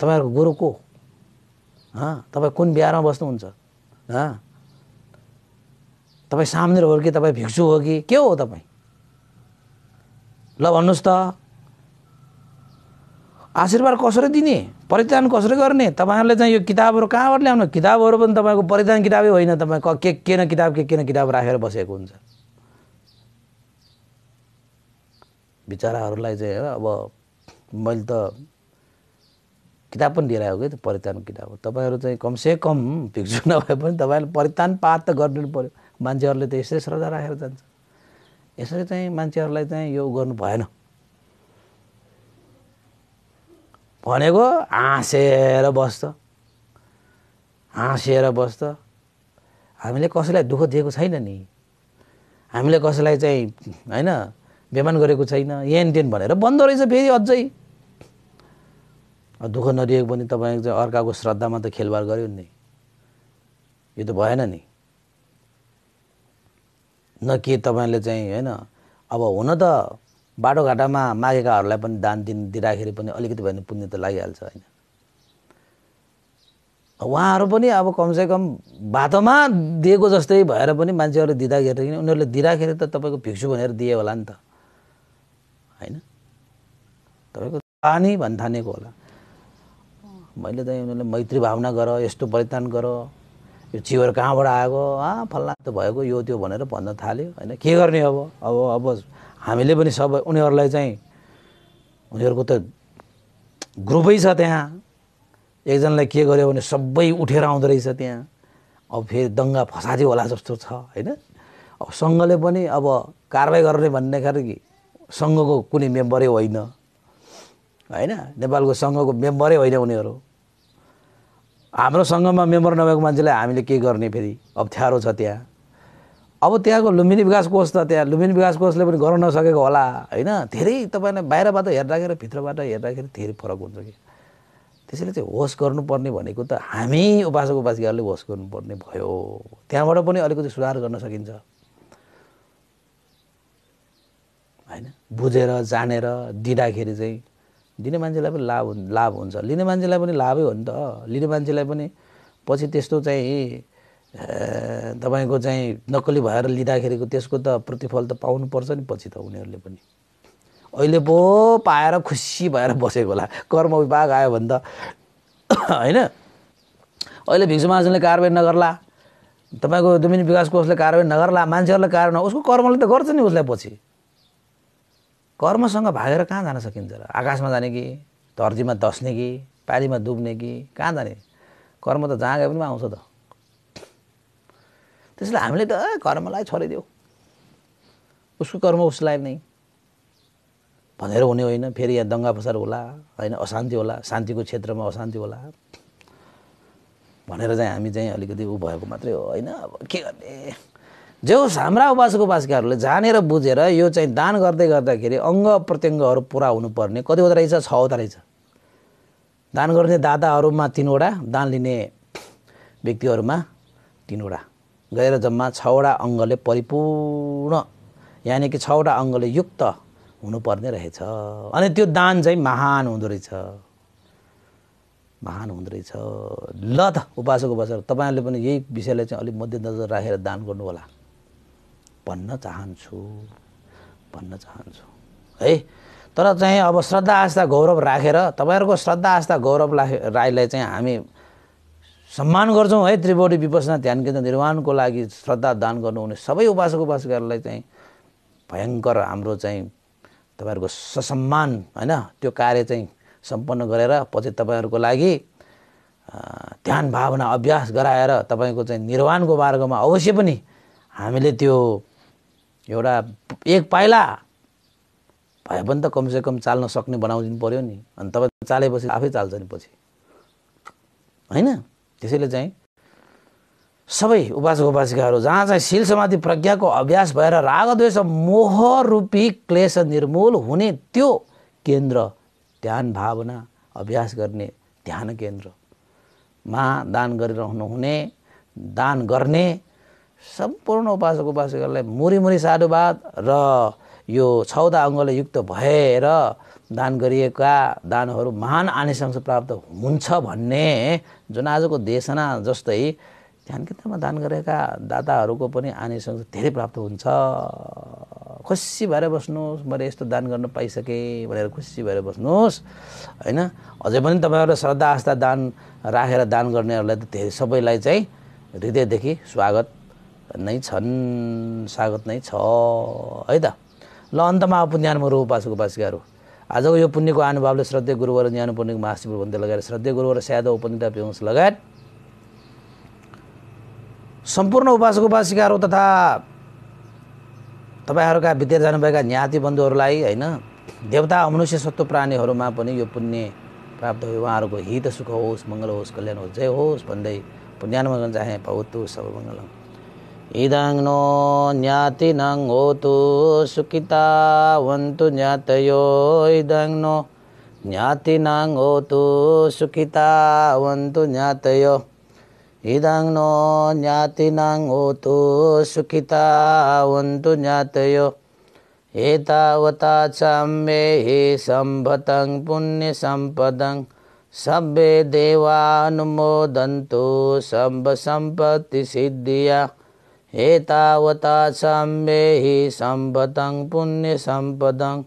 तपाईँहरूको गुरु को तपाईँ कुन बिहारमा बस्नुहुन्छ तपाईँ सामनेर हो कि तपाईँ भिक्षु हो कि के हो तपाईँ ल भन्नुहोस् त आशीर्वाद कसरी दिने परिधान कसरी गर्ने तपाईँहरूले चाहिँ यो किताबहरू कहाँबाट ल्याउनु किताबहरू पनि तपाईँको परिधान किताबै होइन तपाईँ के के न किताब के के न किताब राखेर बसेको हुन्छ बिचराहरूलाई चाहिँ हेर अब मैले त किताब पनि दिएर आएको त किताब किताब तपाईँहरू चाहिँ कमसे कम भिक्षु नभए पनि तपाईँहरूले परितान पात त गरिदिनु पऱ्यो मान्छेहरूले त यसरी श्रद्धा राखेर जान्छ यसरी चाहिँ मान्छेहरूलाई चाहिँ यो गर्नु भएन भनेको हाँसेर बस्छ हाँसेर बस्छ हामीले कसैलाई दुःख दिएको छैन नि हामीले कसैलाई चाहिँ होइन बेमान गरेको छैन यान त्यहाँ भनेर बन्द रहेछ फेरि अझै दुःख नदिएको पनि तपाईँ चाहिँ अर्काको श्रद्धामा त खेलबार गऱ्यो नि यो त भएन नि न के तपाईँले चाहिँ होइन अब हुन त बाटोघाटामा मागेकाहरूलाई पनि दान दिन दिँदाखेरि पनि अलिकति भए पनि पुण्य त लागिहाल्छ होइन उहाँहरू पनि अब कमसेकम बाटोमा दिएको जस्तै भएर पनि मान्छेहरू दिँदाखेरि किन उनीहरूले दिँदाखेरि त तपाईँको भिक्षु भनेर दिए होला नि त होइन तपाईँको पानी भन् थानेको होला मैले त उनीहरूले मैत्री भावना गर यस्तो बलिदान गर यो चिवर कहाँबाट आएको आ फल्ला त भएको यो त्यो भनेर भन्न थाल्यो होइन के गर्ने अब अब अब हामीले पनि सबै उनीहरूलाई चाहिँ उनीहरूको त ग्रुपै छ त्यहाँ एकजनालाई के गर्यो भने सबै उठेर आउँदो रहेछ त्यहाँ अब फेरि दङ्गा फसादी होला जस्तो छ होइन अब सङ्घले पनि अब कारवाही गर्ने भन्ने कि सङ्घको कुनै मेम्बरै होइन होइन नेपालको सङ्घको मेम्बरै होइन उनीहरू हाम्रो सङ्घमा मेम्बर नभएको मान्छेलाई हामीले के गर्ने फेरि अप्ठ्यारो छ त्यहाँ अब त्यहाँको लुम्बिनी विकास कोष त त्यहाँ लुम्बिनी विकास कोषले पनि गर्न नसकेको होला होइन धेरै तपाईँलाई बाहिरबाट हेर्दाखेरि भित्रबाट हेर्दाखेरि धेरै फरक हुन्छ कि त्यसैले चाहिँ होस गर्नुपर्ने भनेको त हामी उपासक उपासिकाहरूले होस गर्नुपर्ने भयो त्यहाँबाट पनि अलिकति सुधार गर्न सकिन्छ होइन बुझेर जानेर दिँदाखेरि चाहिँ दिने मान्छेलाई पनि लाभ लाभ हुन्छ लिने मान्छेलाई पनि लाभै हो नि त लिने मान्छेलाई पनि पछि त्यस्तो चाहिँ तपाईँको चाहिँ नक्कली भएर लिँदाखेरिको त्यसको त प्रतिफल त पाउनुपर्छ नि पछि त उनीहरूले पनि अहिले पो पाएर खुसी भएर बसेको होला कर्म विभाग आयो भने त होइन अहिले भिक्षु महाजनले कारबाही नगर्ला तपाईँको दुमिनी विकास कोषले कारबाही नगर्ला मान्छेहरूलाई कारण उसको कर्मले त गर्छ नि उसलाई पछि कर्मसँग भागेर कहाँ जान सकिन्छ र आकाशमा जाने कि धर्तीमा धस्ने कि पालीमा डुब्ने कि कहाँ जाने कर्म त जहाँ गए पनि आउँछ त त्यसैले हामीले त कर्मलाई छोडिदेऊ उसको कर्म उसलाई नै भनेर हुने होइन फेरि यहाँ दङ्गा फसार होला होइन अशान्ति होला शान्तिको क्षेत्रमा अशान्ति होला भनेर चाहिँ हामी चाहिँ अलिकति ऊ भएको मात्रै हो होइन अब के गर्ने जे होस् हाम्रा उपासक उपासिकाहरूले जानेर बुझेर यो चाहिँ दान गर्दै गर्दाखेरि अङ्ग प्रत्यङ्गहरू पुरा हुनुपर्ने कतिवटा रहेछ छवटा रहेछ दान गर्ने दाताहरूमा तिनवटा दान लिने व्यक्तिहरूमा तिनवटा गएर जम्मा छवटा अङ्गले परिपूर्ण यानि कि छवटा अङ्गले युक्त हुनुपर्ने रहेछ अनि त्यो दान चाहिँ महान हुँदो रहेछ महान हुँदो रहेछ ल त उपासक उपासक तपाईँहरूले पनि यही विषयलाई चाहिँ अलिक मध्यनजर राखेर दान गर्नु होला भन्न चाहन्छु भन्न चाहन्छु है तर चाहिँ अब श्रद्धा आस्था गौरव राखेर तपाईँहरूको श्रद्धा आस्था गौरव राईलाई चाहिँ हामी सम्मान गर्छौँ है त्रिवटी विपसना ध्यान केन्द्र निर्माणको लागि श्रद्धा दान गर्नुहुने सबै उपासक उपासकहरूलाई चाहिँ भयङ्कर हाम्रो चाहिँ तपाईँहरूको ससम्मान होइन त्यो कार्य चाहिँ सम्पन्न गरेर पछि तपाईँहरूको लागि ध्यान भावना अभ्यास गराएर तपाईँको चाहिँ निर्वाणको मार्गमा अवश्य पनि हामीले त्यो एउटा एक पाइला भए पनि त कमसेकम चाल्न सक्ने बनाइदिनु पऱ्यो नि अनि तपाईँ चालेपछि आफै चाल्छ नि पछि होइन त्यसैले चाहिँ सबै उपासक उपासिकाहरू जहाँ चाहिँ शिल समाधि प्रज्ञाको अभ्यास भएर रागद्वेष मोह रूपी क्लेश निर्मूल हुने त्यो केन्द्र ध्यान भावना अभ्यास गर्ने ध्यान केन्द्रमा दान गरिरहनुहुने हुने दान गर्ने सम्पूर्ण उपासक उपासिकाहरूलाई मुरी मुरी साधुवाद र यो छौदा अङ्गले युक्त भएर दान गरिएका दानहरू महान आनिसंश प्राप्त हुन्छ भन्ने जुन आजको देशना जस्तै ध्यान केन्द्रमा दान गरेका दाताहरूको पनि आनिसंश धेरै प्राप्त हुन्छ खुसी भएर बस्नुहोस् मैले यस्तो दान गर्न पाइसकेँ भनेर खुसी भएर बस्नुहोस् होइन अझै पनि तपाईँहरू श्रद्धा आस्था दान राखेर दान गर्नेहरूलाई त धेरै सबैलाई चाहिँ हृदयदेखि स्वागत नै छन् स्वागत नै छ है त ल अन्तमा पुण्यान्म उपासक उपासिकाहरू आजको यो पुण्यको आनुभावले श्रद्धेय गुरुवर ज्ञान पुण्यको महाशिपुर भन्दै लगाएर श्रद्धेय गुरुवर स्यादो उपनिता पेवंश लगायत सम्पूर्ण उपासक उपासिकाहरू तथा तपाईँहरूका विद्या जानुभएका ज्ञाति बन्धुहरूलाई होइन देवता अमनुष्य सत्व प्राणीहरूमा पनि यो पुण्य प्राप्त भयो उहाँहरूको हित सुख होस् मङ्गल होस् कल्याण होस् जय होस् भन्दै पुण्यानुमङ्गल चाहे सब सर्वमङ्गलम ඉදං නෝ ඥාතිනං ඕතු සුඛිතා වന്തു ඥාතයෝ ඉදං නෝ ඥාතිනං ඕතු සුඛිතා වന്തു ඥාතයෝ ඉදං නෝ ඥාතිනං ඕතු සුඛිතා වന്തു ඥාතයෝ ඒතාවතා චම්මේහි සම්භතං පුඤ්ඤ සම්පදං සබ්බේ දේවානුමෝදන්තු සම්බ සම්පති සිද්ධියා ඒතාවතා සම්බේහි සම්පතං පුුණ්‍ය සම්පදං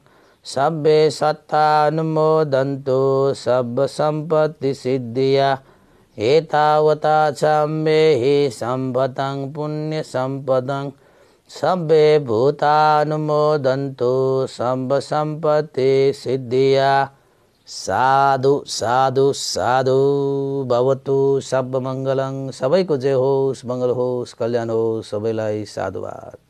සබ්බේ සත්තානුමෝදන්තු සබ්බ සම්පත්ති සිද්ධිය ඒතාවතා සම්බේහි සම්පතං පුුණ්‍ය සම්පදං සබ්බේ භූතානුමෝදන්තු සම්බ සම්පති සිද්ධියා साधु साधु साधु भवतु सब मङ्गलङ सबैको जय होस् मङ्गल होस् कल्याण होस् सबैलाई साधुवाद